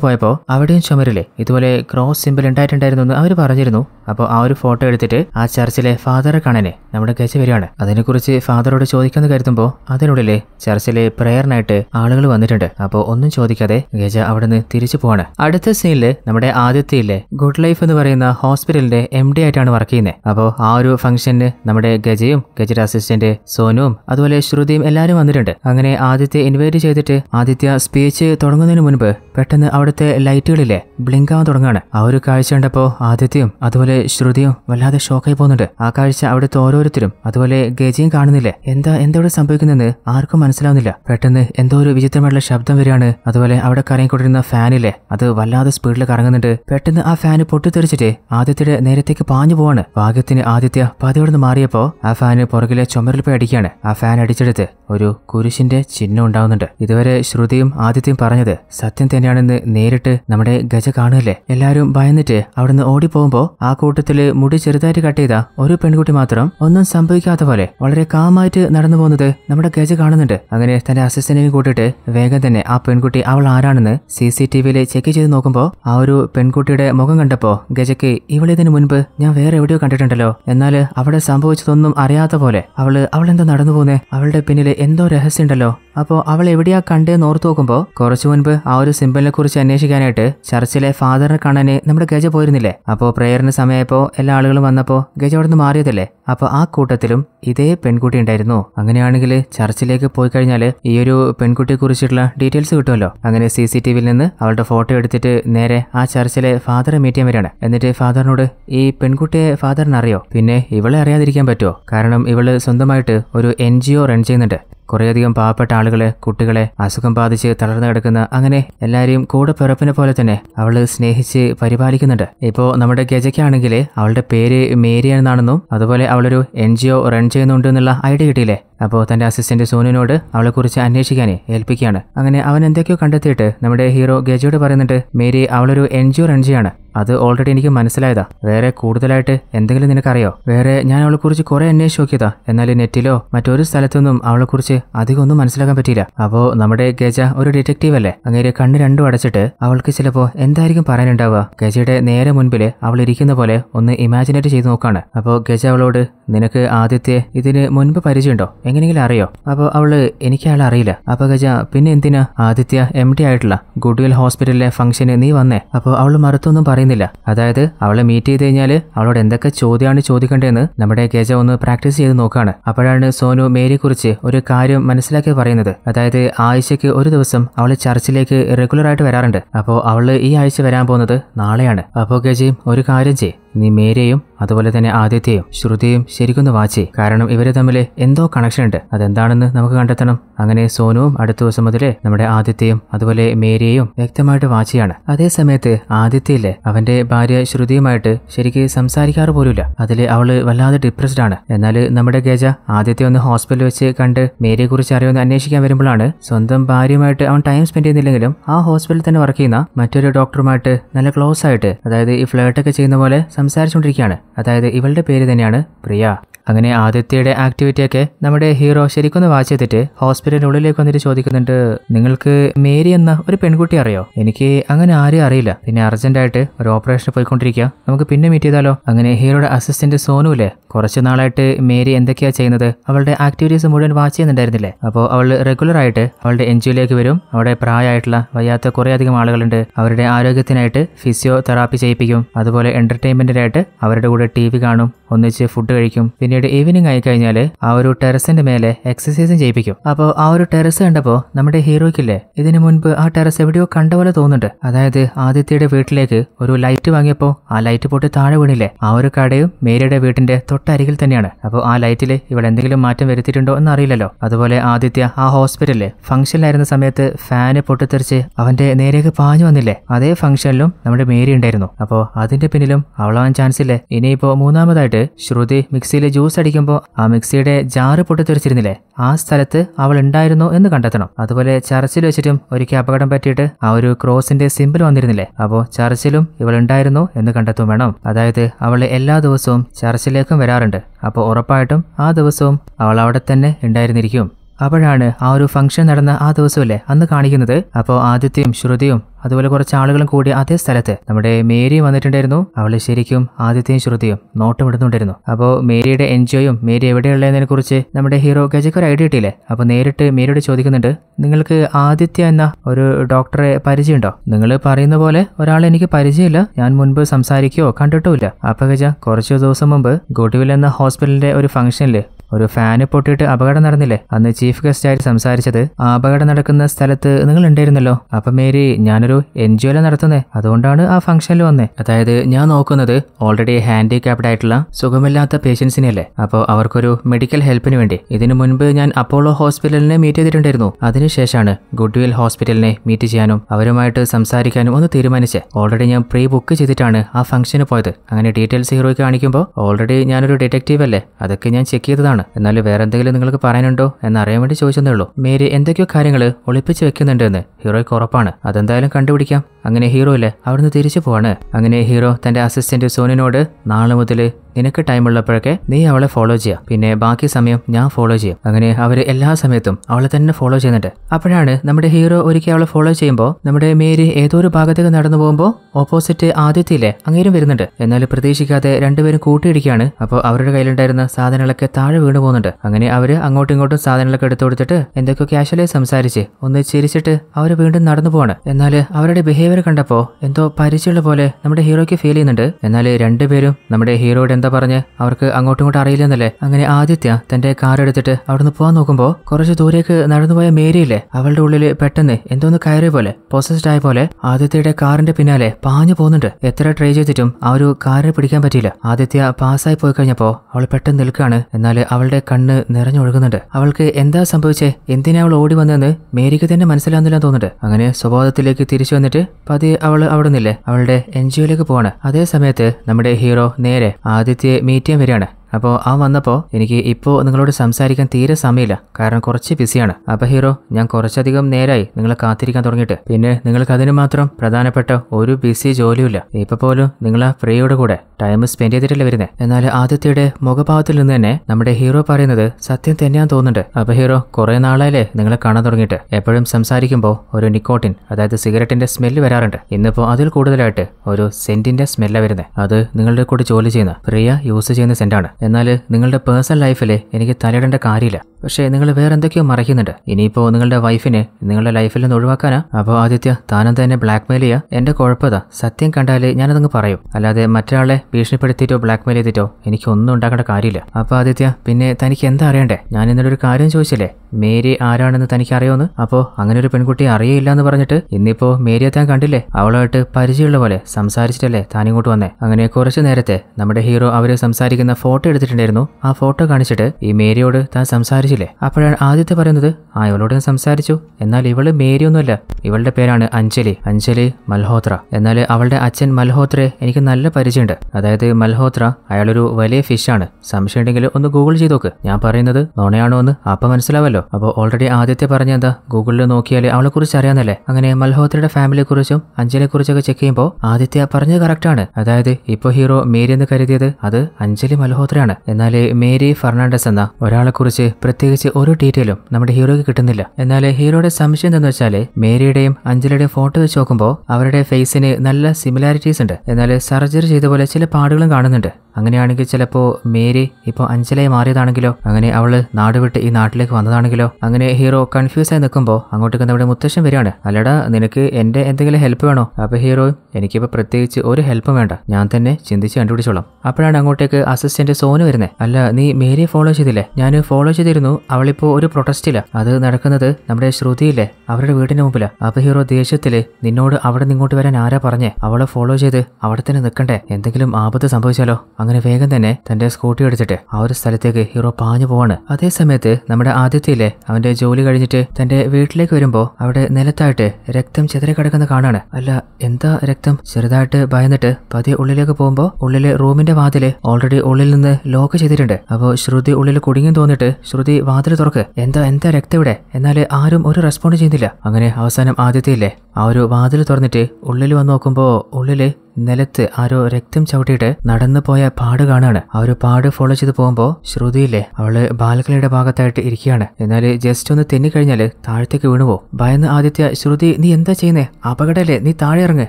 S1: പോയപ്പോൾ അവിടെയും ചുമരില് ഇതുപോലെ ക്രോസ് സിമ്പിൾ ഉണ്ടായിട്ടുണ്ടായിരുന്നു അവര് പറഞ്ഞിരുന്നു അപ്പോൾ ആ ഒരു ഫോട്ടോ എടുത്തിട്ട് ആ ചർച്ചിലെ ഫാദറെ കാണാനെ നമ്മുടെ ഗജ വരികയാണ് അതിനെക്കുറിച്ച് ഫാദറോട് ചോദിക്കാമെന്ന് കരുതുമ്പോൾ അതിനുള്ളിലെ ചർച്ചിലെ പ്രേയറിനായിട്ട് ആളുകൾ വന്നിട്ടുണ്ട് അപ്പോൾ ഒന്നും ചോദിക്കാതെ ഗജ അവിടുന്ന് തിരിച്ചു പോവാണ് അടുത്ത സീനിൽ നമ്മുടെ ആദ്യത്തെയിലെ ഗുഡ് ലൈഫ് എന്ന് പറയുന്ന ഹോസ്പിറ്റലിന്റെ എം ഡി ആയിട്ടാണ് വർക്ക് ചെയ്യുന്നത് അപ്പോൾ ആ ഒരു ഫംഗ്ഷന് നമ്മുടെ ഗജയും ഗജയുടെ അസിസ്റ്റന്റ് സോനുവും അതുപോലെ ശ്രുതിയും എല്ലാവരും വന്നിട്ടുണ്ട് ഉണ്ട് അങ്ങനെ ആദിത്യ ഇൻവൈറ്റ് ചെയ്തിട്ട് ആദിത്യ സ്പീച്ച് തുടങ്ങുന്നതിന് മുൻപ് പെട്ടെന്ന് അവിടുത്തെ ലൈറ്റുകളിലെ ബ്ലിങ്ക് ആവാൻ തുടങ്ങാണ് ആ ഒരു കാഴ്ച കണ്ടപ്പോൾ ആദിത്യയും അതുപോലെ ശ്രുതിയും വല്ലാതെ ഷോക്കായി പോകുന്നുണ്ട് ആ കാഴ്ച അവിടുത്തെ ഓരോരുത്തരും അതുപോലെ ഗജിയും കാണുന്നില്ലേ എന്താ എന്തവിടെ സംഭവിക്കുന്നതെന്ന് ആർക്കും മനസ്സിലാവുന്നില്ല പെട്ടെന്ന് എന്തോ ഒരു വിചിത്രമായിട്ടുള്ള ശബ്ദം വരികയാണ് അതുപോലെ അവിടെ കറങ്ങിക്കൊണ്ടിരുന്ന ഫാനില്ലേ അത് വല്ലാതെ സ്പീഡിൽ കറങ്ങുന്നുണ്ട് പെട്ടെന്ന് ആ ഫാന് പൊട്ടിത്തെറിച്ചിട്ട് ആദിത്യയുടെ നേരത്തേക്ക് പാഞ്ഞു പോവാണ് ഭാഗ്യത്തിന് ആദിത്യ പതിവിടുന്ന് മാറിയപ്പോൾ ആ ഫാന് പുറകിലെ ചുമരിൽ പോയി അടിക്കുകയാണ് ആ ഫാൻ അടിച്ചെടുത്ത് ഒരു കുരു കുരിശിന്റെ ചിഹ്നം ഉണ്ടാവുന്നുണ്ട് ഇതുവരെ ശ്രുതിയും ആദിത്യം പറഞ്ഞത് സത്യം തന്നെയാണെന്ന് നേരിട്ട് നമ്മുടെ ഗജ കാണുകല്ലേ എല്ലാവരും ഭയന്നിട്ട് അവിടുന്ന് ഓടിപ്പോകുമ്പോൾ ആ കൂട്ടത്തിൽ മുടി ചെറുതായിട്ട് കട്ട് ചെയ്ത ഒരു പെൺകുട്ടി മാത്രം ഒന്നും സംഭവിക്കാത്ത പോലെ വളരെ കാമായിട്ട് നടന്നു പോകുന്നത് നമ്മുടെ ഗജ കാണുന്നുണ്ട് അങ്ങനെ തന്റെ അസിസ്റ്റന്റിനെ കൂട്ടിയിട്ട് വേഗം തന്നെ ആ പെൺകുട്ടി അവൾ ആരാണെന്ന് സി സി ടി വിയിൽ ചെക്ക് ചെയ്ത് നോക്കുമ്പോ ആ ഒരു പെൺകുട്ടിയുടെ മുഖം കണ്ടപ്പോൾ ഗജയ്ക്ക് ഇവളിതിന് മുൻപ് ഞാൻ വേറെ എവിടെയോ കണ്ടിട്ടുണ്ടല്ലോ എന്നാൽ അവിടെ സംഭവിച്ചതൊന്നും അറിയാത്ത പോലെ അവള് അവൾ എന്താ നടന്നു പോകുന്നത് അവളുടെ പിന്നിൽ എന്തോ രഹസ്യം മനസ്സുണ്ടല്ലോ അപ്പോൾ അവൾ എവിടെയാ കണ്ടേന്ന് ഓർത്തു നോക്കുമ്പോൾ കുറച്ചു മുൻപ് ആ ഒരു സിമ്പിളിനെ കുറിച്ച് അന്വേഷിക്കാനായിട്ട് ചർച്ചിലെ ഫാദറിനെ കാണാന് നമ്മുടെ ഗജ പോയിരുന്നില്ലേ അപ്പോൾ പ്രേയറിന് സമയമായപ്പോൾ എല്ലാ ആളുകളും വന്നപ്പോൾ ഗജ അവിടെ നിന്ന് മാറിയതല്ലേ അപ്പോൾ ആ കൂട്ടത്തിലും ഇതേ പെൺകുട്ടി ഉണ്ടായിരുന്നു അങ്ങനെയാണെങ്കിൽ ചർച്ചിലേക്ക് പോയി കഴിഞ്ഞാൽ ഈ ഒരു പെൺകുട്ടിയെ കുറിച്ചിട്ടുള്ള ഡീറ്റെയിൽസ് കിട്ടുമല്ലോ അങ്ങനെ സി സി ടി വിയിൽ നിന്ന് അവളുടെ ഫോട്ടോ എടുത്തിട്ട് നേരെ ആ ചർച്ചിലെ ഫാദറെ മീറ്റ് ചെയ്യാൻ വരികയാണ് എന്നിട്ട് ഫാദറിനോട് ഈ പെൺകുട്ടിയെ ഫാദറിനറിയോ പിന്നെ ഇവളെ അറിയാതിരിക്കാൻ പറ്റുമോ കാരണം ഇവള് സ്വന്തമായിട്ട് ഒരു എൻ ജി ഒ റൺ ചെയ്യുന്നുണ്ട് കുറേയധികം പാവപ്പെട്ട ആളുകളെ കുട്ടികളെ അസുഖം ബാധിച്ച് തളർന്നു കിടക്കുന്ന അങ്ങനെ എല്ലാവരെയും കൂടെ പിറപ്പിനെ പോലെ തന്നെ അവൾ സ്നേഹിച്ച് പരിപാലിക്കുന്നുണ്ട് ഇപ്പോൾ നമ്മുടെ ഗജയ്ക്കാണെങ്കിൽ അവളുടെ പേര് മേരി എന്നാണെന്നും അതുപോലെ അവളൊരു എൻ ജി ഒ റൺ ചെയ്യുന്നുണ്ട് എന്നുള്ള ഐഡിയ കിട്ടിയില്ലേ അപ്പോൾ തൻ്റെ അസിസ്റ്റൻറ്റ് സോനുവിനോട് അവളെക്കുറിച്ച് അന്വേഷിക്കാനേ ഏൽപ്പിക്കുകയാണ് അങ്ങനെ അവൻ എന്തൊക്കെയോ കണ്ടെത്തിയിട്ട് നമ്മുടെ ഹീറോ ഗജയോട് പറയുന്നുണ്ട് മേരി അവളൊരു എൻ ജി ഒ റൺജിയാണ് അത് ഓൾറെഡി എനിക്ക് മനസ്സിലായതാ വേറെ കൂടുതലായിട്ട് എന്തെങ്കിലും നിനക്കറിയോ വേറെ ഞാൻ അവളെക്കുറിച്ച് കുറേ അന്വേഷിച്ച് നോക്കിയതാ എന്നാൽ നെറ്റിലോ മറ്റൊരു സ്ഥലത്തൊന്നും അവളെക്കുറിച്ച് അധികം ഒന്നും മനസ്സിലാക്കാൻ പറ്റിയില്ല അപ്പോൾ നമ്മുടെ ഗജ ഒരു ഡിറ്റക്റ്റീവ് അല്ലേ അങ്ങനെ കണ്ണ് രണ്ടും അടച്ചിട്ട് അവൾക്ക് ചിലപ്പോൾ എന്തായിരിക്കും പറയാനുണ്ടാവുക ഗജയുടെ നേരെ മുൻപിൽ അവൾ ഇരിക്കുന്ന പോലെ ഒന്ന് ഇമാജിനേറ്റ് ചെയ്ത് നോക്കാണ് അപ്പോൾ ഗജ അവളോട് നിനക്ക് ആദ്യത്തെ ഇതിന് മുൻപ് പരിചയമുണ്ടോ എങ്ങനെയെങ്കിലും അറിയോ അപ്പോൾ അവള് എനിക്ക് അയാൾ അറിയില്ല അപ്പോൾ ഗജ പിന്നെ എന്തിനാ ആദിത്യ എം ടി ആയിട്ടുള്ള ഗുഡ്വിൽ ഹോസ്പിറ്റലിലെ ഫംഗ്ഷന് നീ വന്നേ അപ്പോൾ അവൾ മറുത്തൊന്നും പറയുന്നില്ല അതായത് അവളെ മീറ്റ് ചെയ്ത് കഴിഞ്ഞാൽ അവളോട് എന്തൊക്കെ ചോദ്യമാണ് ചോദിക്കേണ്ടതെന്ന് നമ്മുടെ ഗജ ഒന്ന് പ്രാക്ടീസ് ചെയ്ത് നോക്കുകയാണ് അപ്പോഴാണ് സോനു മേരിയെക്കുറിച്ച് ഒരു കാര്യം മനസ്സിലാക്കി പറയുന്നത് അതായത് ആഴ്ചയ്ക്ക് ഒരു ദിവസം അവൾ ചർച്ചിലേക്ക് റെഗുലറായിട്ട് വരാറുണ്ട് അപ്പോൾ അവൾ ഈ ആഴ്ച വരാൻ പോകുന്നത് നാളെയാണ് അപ്പോൾ ഗജയും ഒരു കാര്യം ചെയ്യും നീ മേരിയെയും അതുപോലെ തന്നെ ആദിത്യയും ശ്രുതിയും ശരിക്കൊന്ന് വാച്ചി കാരണം ഇവര് തമ്മിൽ എന്തോ കണക്ഷൻ ഉണ്ട് അതെന്താണെന്ന് നമുക്ക് കണ്ടെത്തണം അങ്ങനെ സോനുവും അടുത്ത ദിവസം മുതലേ നമ്മുടെ ആദിത്യയും അതുപോലെ മേരിയെയും വ്യക്തമായിട്ട് വാച്ചിയാണ് അതേ സമയത്ത് ആദിത്യയില്ലേ അവന്റെ ഭാര്യ ശ്രുതിയുമായിട്ട് ശരിക്ക് സംസാരിക്കാറ് പോലുമില്ല അതിൽ അവള് വല്ലാതെ ഡിപ്രസ്ഡ് ആണ് എന്നാൽ നമ്മുടെ ഗജ ആദിത്യ ഒന്ന് ഹോസ്പിറ്റലിൽ വെച്ച് കണ്ട് മേരിയെ കുറിച്ച് അറിയുമെന്ന് അന്വേഷിക്കാൻ വരുമ്പോഴാണ് സ്വന്തം ഭാര്യയുമായിട്ട് അവൻ ടൈം സ്പെൻഡ് ചെയ്യുന്നില്ലെങ്കിലും ആ ഹോസ്പിറ്റലിൽ തന്നെ വർക്ക് ചെയ്യുന്ന മറ്റൊരു ഡോക്ടറുമായിട്ട് നല്ല ക്ലോസ് ആയിട്ട് അതായത് ഈ ഫ്ലേട്ടൊക്കെ ചെയ്യുന്ന പോലെ സംസാരിച്ചുകൊണ്ടിരിക്കുകയാണ് അതായത് ഇവളുടെ പേര് തന്നെയാണ് പ്രിയ അങ്ങനെ ആദിത്യയുടെ ആക്ടിവിറ്റിയൊക്കെ നമ്മുടെ ഹീറോ ശരിക്കൊന്ന് വാച്ച് ചെയ്തിട്ട് ഹോസ്പിറ്റലിനുള്ളിലേക്ക് വന്നിട്ട് ചോദിക്കുന്നുണ്ട് നിങ്ങൾക്ക് മേരി എന്ന ഒരു പെൺകുട്ടി അറിയോ എനിക്ക് അങ്ങനെ ആരും അറിയില്ല പിന്നെ അർജന്റായിട്ട് ഒരു ഓപ്പറേഷൻ പോയിക്കൊണ്ടിരിക്കുക നമുക്ക് പിന്നെ മീറ്റ് ചെയ്താലോ അങ്ങനെ ഹീറോയുടെ അസിസ്റ്റന്റ് അല്ലേ കുറച്ച് നാളായിട്ട് മേരി എന്തൊക്കെയാ ചെയ്യുന്നത് അവളുടെ ആക്ടിവിറ്റീസ് മുഴുവൻ വാച്ച് ചെയ്യുന്നുണ്ടായിരുന്നില്ലേ അപ്പോൾ അവൾ റെഗുലർ ആയിട്ട് അവളുടെ എൻ ജിഒയിലേക്ക് വരും അവിടെ പ്രായമായിട്ടുള്ള വയ്യാത്ത അധികം ആളുകളുണ്ട് അവരുടെ ആരോഗ്യത്തിനായിട്ട് ഫിസിയോതെറാപ്പി ചെയ്യിപ്പിക്കും അതുപോലെ എന്റർടൈൻമെന്റിനായിട്ട് അവരുടെ കൂടെ ടി വി കാണും ഒന്നിച്ച് ഫുഡ് കഴിക്കും പിന്നെ പിന്നീട് ഈവനിങ് ആയി കഴിഞ്ഞാൽ ആ ഒരു ടെറസിന്റെ മേലെ എക്സസൈസും ചെയ്യിപ്പിക്കും അപ്പോൾ ആ ഒരു ടെറസ് കണ്ടപ്പോൾ നമ്മുടെ ഹീറോയ്ക്കില്ലേ ഇതിനു മുൻപ് ആ ടെറസ് എവിടെയോ കണ്ട പോലെ തോന്നുന്നുണ്ട് അതായത് ആദിത്യയുടെ വീട്ടിലേക്ക് ഒരു ലൈറ്റ് വാങ്ങിയപ്പോൾ ആ ലൈറ്റ് പൊട്ടി താഴെ വീണില്ലേ ആ ഒരു കടയും മേരിയുടെ വീട്ടിന്റെ തൊട്ടരികിൽ തന്നെയാണ് അപ്പോൾ ആ ലൈറ്റിൽ ഇവിടെ എന്തെങ്കിലും മാറ്റം വരുത്തിയിട്ടുണ്ടോ എന്ന് അറിയില്ലല്ലോ അതുപോലെ ആദിത്യ ആ ഹോസ്പിറ്റലിൽ ഫംഗ്ഷനിലായിരുന്ന സമയത്ത് ഫാന് പൊട്ടിത്തെറിച്ച് അവന്റെ നേരേക്ക് പാഞ്ഞു വന്നില്ലേ അതേ ഫംഗ്ഷനിലും നമ്മുടെ മേരി ഉണ്ടായിരുന്നു അപ്പോൾ അതിന്റെ പിന്നിലും അവളാൻ ചാൻസ് ഇല്ലേ ഇനിയിപ്പോൾ മൂന്നാമതായിട്ട് ശ്രുതി മിക്സിയിലെ ജ്യൂസ് അടിക്കുമ്പോൾ ആ മിക്സിയുടെ ജാറ് പൊട്ടിത്തെറിച്ചിരുന്നില്ലേ ആ സ്ഥലത്ത് അവൾ ഉണ്ടായിരുന്നോ എന്ന് കണ്ടെത്തണം അതുപോലെ ചർച്ചിൽ വെച്ചിട്ടും ഒരിക്കൽ അപകടം പറ്റിയിട്ട് ആ ഒരു ക്രോസിന്റെ സിമ്പിൾ വന്നിരുന്നില്ലേ അപ്പോൾ ചർച്ചിലും ഇവൾ ഉണ്ടായിരുന്നോ എന്ന് കണ്ടെത്തും വേണം അതായത് അവൾ എല്ലാ ദിവസവും ചർച്ചിലേക്കും വരാറുണ്ട് അപ്പോൾ ഉറപ്പായിട്ടും ആ ദിവസവും അവൾ അവിടെ തന്നെ ഉണ്ടായിരുന്നിരിക്കും അപ്പോഴാണ് ആ ഒരു ഫംഗ്ഷൻ നടന്ന ആ ദിവസമല്ലേ അന്ന് കാണിക്കുന്നത് അപ്പോൾ ആദിത്യയും ശ്രുതിയും അതുപോലെ കുറച്ച് ആളുകളും കൂടി അതേ സ്ഥലത്ത് നമ്മുടെ മേരി വന്നിട്ടുണ്ടായിരുന്നു അവൾ ശരിക്കും ആദ്യത്തെയും ശ്രുതിയും നോട്ടം ഇടുന്നുണ്ടായിരുന്നു അപ്പോൾ മേരിയുടെ എൻജോയും മേരി എവിടെയുള്ളതിനെ കുറിച്ച് നമ്മുടെ ഹീറോ ഗജയ്ക്ക് ഒരു ഐഡിയ കിട്ടിയില്ലേ അപ്പോൾ നേരിട്ട് മേരിയോട് ചോദിക്കുന്നുണ്ട് നിങ്ങൾക്ക് ആദിത്യ എന്ന ഒരു ഡോക്ടറെ പരിചയമുണ്ടോ നിങ്ങൾ പറയുന്ന പോലെ ഒരാളെ എനിക്ക് പരിചയമില്ല ഞാൻ മുൻപ് സംസാരിക്കുകയോ കണ്ടിട്ടുമില്ല അപ്പോൾ ഗജ കുറച്ച് ദിവസം മുമ്പ് ഗോട്ടുവിൽ എന്ന ഹോസ്പിറ്റലിന്റെ ഒരു ഫംഗ്ഷനിൽ ഒരു ഫാന് പൊട്ടിയിട്ട് അപകടം നടന്നില്ലേ അന്ന് ചീഫ് ഗസ്റ്റായിട്ട് സംസാരിച്ചത് ആ അപകടം നടക്കുന്ന സ്ഥലത്ത് നിങ്ങൾ ഉണ്ടായിരുന്നല്ലോ അപ്പൊ മേരി ഞാനൊരു എൻ ജി ഒല നടത്തുന്നത് അതുകൊണ്ടാണ് ആ ഫംഗ്ഷനിൽ വന്നേ അതായത് ഞാൻ നോക്കുന്നത് ഓൾറെഡി ഹാൻഡിക്യാപ്ഡ് ആയിട്ടുള്ള സുഖമില്ലാത്ത പേഷ്യൻസിനെയല്ലേ അപ്പോൾ അവർക്കൊരു മെഡിക്കൽ ഹെൽപ്പിന് വേണ്ടി ഇതിനു മുൻപ് ഞാൻ അപ്പോളോ ഹോസ്പിറ്റലിനെ മീറ്റ് ചെയ്തിട്ടുണ്ടായിരുന്നു അതിനുശേഷമാണ് ഗുഡ്വിൽ ഹോസ്പിറ്റലിനെ മീറ്റ് ചെയ്യാനും അവരുമായിട്ട് സംസാരിക്കാനും ഒന്ന് തീരുമാനിച്ച് ഓൾറെഡി ഞാൻ പ്രീ ബുക്ക് ചെയ്തിട്ടാണ് ആ ഫംഗ്ഷന് പോയത് അങ്ങനെ ഡീറ്റെയിൽസ് ഹീറോയ്ക്ക് കാണിക്കുമ്പോൾ ഓൾറെഡി ഞാനൊരു ഡിറ്റക്റ്റീവ് അല്ലേ അതൊക്കെ ഞാൻ ചെക്ക് ചെയ്തതാണ് ആണ് എന്നാൽ വേറെ എന്തെങ്കിലും നിങ്ങൾക്ക് പറയാനുണ്ടോ എന്നറിയാൻ വേണ്ടി ചോദിച്ചതേ ഉള്ളൂ മേരി എന്തൊക്കെയോ കാര്യങ്ങൾ ഒളിപ്പിച്ച് വെക്കുന്നുണ്ട് എന്ന് ഹീറോയ്ക്ക് ഉറപ്പാണ് അതെന്തായാലും കണ്ടുപിടിക്കാം അങ്ങനെ ഹീറോ അല്ലേ അവിടുന്ന് തിരിച്ചു പോവാണ് അങ്ങനെ ഹീറോ തന്റെ അസിസ്റ്റന്റ് സോനിനോട് നാളെ മുതൽ നിനക്ക് ടൈം ഉള്ളപ്പോഴൊക്കെ നീ അവളെ ഫോളോ ചെയ്യുക പിന്നെ ബാക്കി സമയം ഞാൻ ഫോളോ ചെയ്യും അങ്ങനെ അവര് എല്ലാ സമയത്തും അവളെ തന്നെ ഫോളോ ചെയ്യുന്നുണ്ട് അപ്പോഴാണ് നമ്മുടെ ഹീറോ ഒരിക്കൽ അവളെ ഫോളോ ചെയ്യുമ്പോൾ നമ്മുടെ മേരി ഏതോ ഒരു ഭാഗത്തേക്ക് നടന്നു പോകുമ്പോൾ ഓപ്പോസിറ്റ് ആദിത്യയിലെ അങ്ങേരും വരുന്നുണ്ട് എന്നാൽ പ്രതീക്ഷിക്കാതെ രണ്ടുപേരും കൂട്ടിയിടിക്കുകയാണ് അപ്പോൾ അവരുടെ കയ്യിലുണ്ടായിരുന്ന സാധനങ്ങളൊക്കെ താഴെ വീണ് പോകുന്നുണ്ട് അങ്ങനെ അവര് അങ്ങോട്ടും ഇങ്ങോട്ടും സാധനങ്ങളൊക്കെ എടുത്തു കൊടുത്തിട്ട് എന്തൊക്കെയോ ക്യാഷ്വലായി സംസാരിച്ച് ഒന്ന് ചിരിച്ചിട്ട് അവർ വീണ്ടും നടന്നു പോവാണ് എന്നാൽ അവരുടെ ബിഹേവിയർ കണ്ടപ്പോൾ എന്തോ പരിചയമുള്ള പോലെ നമ്മുടെ ഹീറോയ്ക്ക് ഫീൽ ചെയ്യുന്നുണ്ട് എന്നാൽ രണ്ടുപേരും നമ്മുടെ ഹീറോയോട് എന്താ പറഞ്ഞ് അവർക്ക് അങ്ങോട്ടും ഇങ്ങോട്ടും അറിയില്ലെന്നല്ലേ അങ്ങനെ ആദിത്യ തന്റെ കാർ എടുത്തിട്ട് നിന്ന് പോകാൻ നോക്കുമ്പോൾ കുറച്ച് ദൂരേക്ക് നടന്നു പോയ മേരിയില്ലേ അവളുടെ ഉള്ളിൽ പെട്ടെന്ന് എന്തോന്ന് കയറിയ പോലെ പൊസസ്ഡ് ആയ പോലെ ആദിത്യയുടെ കാറിന്റെ പിന്നാലെ പാഞ്ഞു പോകുന്നുണ്ട് എത്ര ട്രൈ ചെയ്തിട്ടും ആ ഒരു കാറിനെ പിടിക്കാൻ പറ്റിയില്ല ആദിത്യ പാസ്സായി പോയി കഴിഞ്ഞപ്പോൾ അവൾ പെട്ടെന്ന് നിൽക്കുകയാണ് എന്നാൽ അവൾ അവളുടെ കണ്ണ് നിറഞ്ഞൊഴുകുന്നുണ്ട് അവൾക്ക് എന്താ സംഭവിച്ചേ എന്തിനാ അവൾ ഓടി വന്നതെന്ന് മേരിക്ക് തന്നെ മനസ്സിലാകുന്നില്ല തോന്നുന്നുണ്ട് അങ്ങനെ സ്വഭാവത്തിലേക്ക് തിരിച്ചു വന്നിട്ട് പതിയെ അവൾ അവിടെ നിന്നില്ലേ അവളുടെ എൻ ജിഒയിലേക്ക് പോവാണ് അതേ സമയത്ത് നമ്മുടെ ഹീറോ നേരെ ആദിത്യയെ മീറ്റ് ചെയ്യാൻ വരികയാണ് അപ്പോൾ ആ വന്നപ്പോൾ എനിക്ക് ഇപ്പോൾ നിങ്ങളോട് സംസാരിക്കാൻ തീരെ സമയമില്ല കാരണം കുറച്ച് ബിസിയാണ് അപ്പോൾ ഹീറോ ഞാൻ കുറച്ചധികം നേരായി നിങ്ങളെ കാത്തിരിക്കാൻ തുടങ്ങിയിട്ട് പിന്നെ നിങ്ങൾക്ക് അതിന് മാത്രം പ്രധാനപ്പെട്ട ഒരു ബിസി ജോലിയുമില്ല ഇപ്പോൾ പോലും നിങ്ങൾ ഫ്രീയുടെ കൂടെ ടൈം സ്പെൻഡ് ചെയ്തിട്ടല്ലേ വരുന്നത് എന്നാൽ ആദിത്യയുടെ മുഖഭാവത്തിൽ നിന്ന് തന്നെ നമ്മുടെ ഹീറോ പറയുന്നത് സത്യം തന്നെയാണ് തോന്നുന്നുണ്ട് അപ്പോൾ ഹീറോ കുറേ നാളായില്ലേ നിങ്ങളെ കാണാൻ തുടങ്ങിയിട്ട് എപ്പോഴും സംസാരിക്കുമ്പോൾ ഒരു നിക്കോട്ടിൻ അതായത് സിഗരറ്റിൻ്റെ സ്മെല്ല് വരാറുണ്ട് ഇന്നിപ്പോൾ അതിൽ കൂടുതലായിട്ട് ഒരു സെൻറ്റിൻ്റെ സ്മെല്ലാണ് വരുന്നത് അത് നിങ്ങളുടെ കൂടെ ജോലി ചെയ്യുന്ന പ്രിയ യൂസ് ചെയ്യുന്ന സെൻറ്റാണ് എന്നാൽ നിങ്ങളുടെ പേഴ്സണൽ ലൈഫിലെ എനിക്ക് തലയിടേണ്ട കാര്യമില്ല പക്ഷേ നിങ്ങൾ വേറെ എന്തൊക്കെയോ മറയ്ക്കുന്നുണ്ട് ഇനിയിപ്പോൾ നിങ്ങളുടെ വൈഫിനെ നിങ്ങളുടെ ലൈഫിൽ നിന്ന് ഒഴിവാക്കാനാ അപ്പോൾ ആദിത്യ താനും തന്നെ ബ്ലാക്ക്മെയിൽ ചെയ്യുക എൻ്റെ കുഴപ്പതാ സത്യം കണ്ടാൽ ഞാനതങ്ങ് പറയും അല്ലാതെ മറ്റൊരാളെ ഭീഷണിപ്പെടുത്തിയിട്ടോ ബ്ലാക്ക്മെയിൽ ചെയ്തിട്ടോ എനിക്ക് ഉണ്ടാക്കേണ്ട കാര്യമില്ല അപ്പോൾ ആദിത്യ പിന്നെ തനിക്ക് എന്താ അറിയണ്ടേ ഞാൻ ഇന്നലെ കാര്യം ചോദിച്ചില്ലേ മേരി ആരാണെന്ന് തനിക്ക് അറിയോന്ന് അപ്പോൾ അങ്ങനെ ഒരു പെൺകുട്ടി അറിയില്ല എന്ന് പറഞ്ഞിട്ട് ഇന്നിപ്പോൾ മേരിയെ താൻ കണ്ടില്ലേ അവളുമായിട്ട് പരിചയമുള്ള പോലെ സംസാരിച്ചിട്ടല്ലേ താനിങ്ങോട്ട് വന്നേ അങ്ങനെ കുറച്ച് നേരത്തെ നമ്മുടെ ഹീറോ അവർ സംസാരിക്കുന്ന ഫോട്ടോ എടുത്തിട്ടുണ്ടായിരുന്നു ആ ഫോട്ടോ കാണിച്ചിട്ട് ഈ മേരിയോട് താൻ സംസാരിച്ചില്ലേ അപ്പോഴാണ് ആദ്യത്തെ പറയുന്നത് ആ ഇവളോട് ഞാൻ സംസാരിച്ചു എന്നാൽ ഇവള് മേരിയൊന്നുമല്ല ഇവളുടെ പേരാണ് അഞ്ജലി അഞ്ജലി മൽഹോത്ര എന്നാൽ അവളുടെ അച്ഛൻ മൽഹോത്രയെ എനിക്ക് നല്ല പരിചയമുണ്ട് അതായത് മൽഹോത്ര അയാളൊരു വലിയ ഫിഷാണ് സംശയം ഉണ്ടെങ്കിൽ ഒന്ന് ഗൂഗിൾ ചെയ്ത് നോക്ക് ഞാൻ പറയുന്നത് നോണയാണോ എന്ന് അപ്പൊ മനസ്സിലാവല്ലോ അപ്പോൾ ഓൾറെഡി ആദ്യത്തെ പറഞ്ഞ എന്താ ഗൂഗിളിൽ നോക്കിയാൽ കുറിച്ച് അറിയാന്നല്ലേ അങ്ങനെ മൽഹോത്രയുടെ കുറിച്ചും അഞ്ജലിയെ കുറിച്ചൊക്കെ ചെക്ക് ചെയ്യുമ്പോൾ ആദിത്യ പറഞ്ഞത് ആണ് അതായത് ഇപ്പോൾ ഹീറോ മേരി എന്ന് കരുതിയത് അത് അഞ്ജലി മൽഹോത്ര പേരാണ് എന്നാൽ മേരി ഫെർണാണ്ടസ് എന്ന ഒരാളെക്കുറിച്ച് പ്രത്യേകിച്ച് ഒരു ഡീറ്റെയിലും നമ്മുടെ ഹീറോയ്ക്ക് കിട്ടുന്നില്ല എന്നാൽ ഹീറോയുടെ സംശയം എന്തെന്ന് വെച്ചാൽ മേരിയുടെയും അഞ്ജലിയുടെയും ഫോട്ടോ വെച്ച് നോക്കുമ്പോൾ അവരുടെ ഫേസിന് നല്ല സിമിലാരിറ്റീസ് ഉണ്ട് എന്നാൽ സർജറി ചെയ്ത പോലെ ചില പാടുകളും കാണുന്നുണ്ട് അങ്ങനെയാണെങ്കിൽ ചിലപ്പോൾ മേരി ഇപ്പോൾ അഞ്ചലായി മാറിയതാണെങ്കിലോ അങ്ങനെ അവൾ നാട് വിട്ട് ഈ നാട്ടിലേക്ക് വന്നതാണെങ്കിലോ അങ്ങനെ ഹീറോ കൺഫ്യൂസ് ആയി നിൽക്കുമ്പോൾ അങ്ങോട്ടേക്ക് നമ്മുടെ മുത്തശ്ശൻ വരികയാണ് അല്ലടാ നിനക്ക് എൻ്റെ എന്തെങ്കിലും ഹെൽപ്പ് വേണോ അപ്പോൾ ഹീറോയും എനിക്കിപ്പോൾ പ്രത്യേകിച്ച് ഒരു ഹെൽപ്പും വേണ്ട ഞാൻ തന്നെ ചിന്തിച്ച് കണ്ടുപിടിച്ചോളാം അപ്പോഴാണ് അങ്ങോട്ടേക്ക് അസിസ്റ്റന്റ് സോനു വരുന്നേ അല്ല നീ മേരിയെ ഫോളോ ചെയ്തില്ലേ ഞാൻ ഫോളോ ചെയ്തിരുന്നു അവളിപ്പോൾ ഒരു പ്രൊട്ടസ്റ്റില്ല അത് നടക്കുന്നത് നമ്മുടെ ശ്രുതിയില്ലേ അവരുടെ വീടിന് മുമ്പിലാ അപ്പൊ ഹീറോ ദേഷ്യത്തില് നിന്നോട് അവിടെ നിങ്ങോട്ട് വരാൻ ആരാ പറഞ്ഞേ അവളെ ഫോളോ ചെയ്ത് അവിടെ തന്നെ നിൽക്കണ്ടേ എന്തെങ്കിലും ആപത്ത് സംഭവിച്ചാലോ അങ്ങനെ വേഗം തന്നെ തന്റെ സ്കൂട്ടി എടുത്തിട്ട് ആ ഒരു സ്ഥലത്തേക്ക് ഹീറോ പാഞ്ഞു പോവാണ് അതേ സമയത്ത് നമ്മുടെ ആദിത്യയിലെ അവന്റെ ജോലി കഴിഞ്ഞിട്ട് തന്റെ വീട്ടിലേക്ക് വരുമ്പോ അവിടെ നിലത്തായിട്ട് രക്തം ചിതറി കിടക്കുന്ന കാണാണ് അല്ല എന്താ രക്തം ചെറുതായിട്ട് ഭയന്നിട്ട് പതിയെ ഉള്ളിലേക്ക് പോകുമ്പോ ഉള്ളിലെ റൂമിന്റെ വാതില് ഓൾറെഡി ഉള്ളിൽ നിന്ന് ലോക്ക് ചെയ്തിട്ടുണ്ട് അപ്പോൾ ശ്രുതി ഉള്ളിൽ കുടുങ്ങിയും തോന്നിട്ട് ശ്രുതി വാതിൽ തുറക്ക് എന്താ എന്താ രക്തം ഇവിടെ എന്നാൽ ആരും ഒരു റെസ്പോണ്ട് ചെയ്യുന്നില്ല അങ്ങനെ അവസാനം ആദ്യത്തെ ആ ഒരു വാതിൽ തുറന്നിട്ട് ഉള്ളിൽ വന്ന് നോക്കുമ്പോൾ ഉള്ളിൽ നിലത്ത് ആരോ രക്തം ചവിട്ടിയിട്ട് നടന്നു പോയ പാട് കാണുകയാണ് ആ ഒരു പാട് ഫോളോ ചെയ്ത് പോകുമ്പോൾ ശ്രുതിയില്ലേ അവള് ബാൽക്കണിയുടെ ഭാഗത്തായിട്ട് ഇരിക്കുകയാണ് എന്നാൽ ജസ്റ്റ് ഒന്ന് കഴിഞ്ഞാൽ താഴത്തേക്ക് വീണുപോ ഭയന്ന് ആദിത്യ ശ്രുതി നീ എന്താ ചെയ്യുന്നേ അപകടല്ലേ നീ താഴെ ഇറങ്ങ്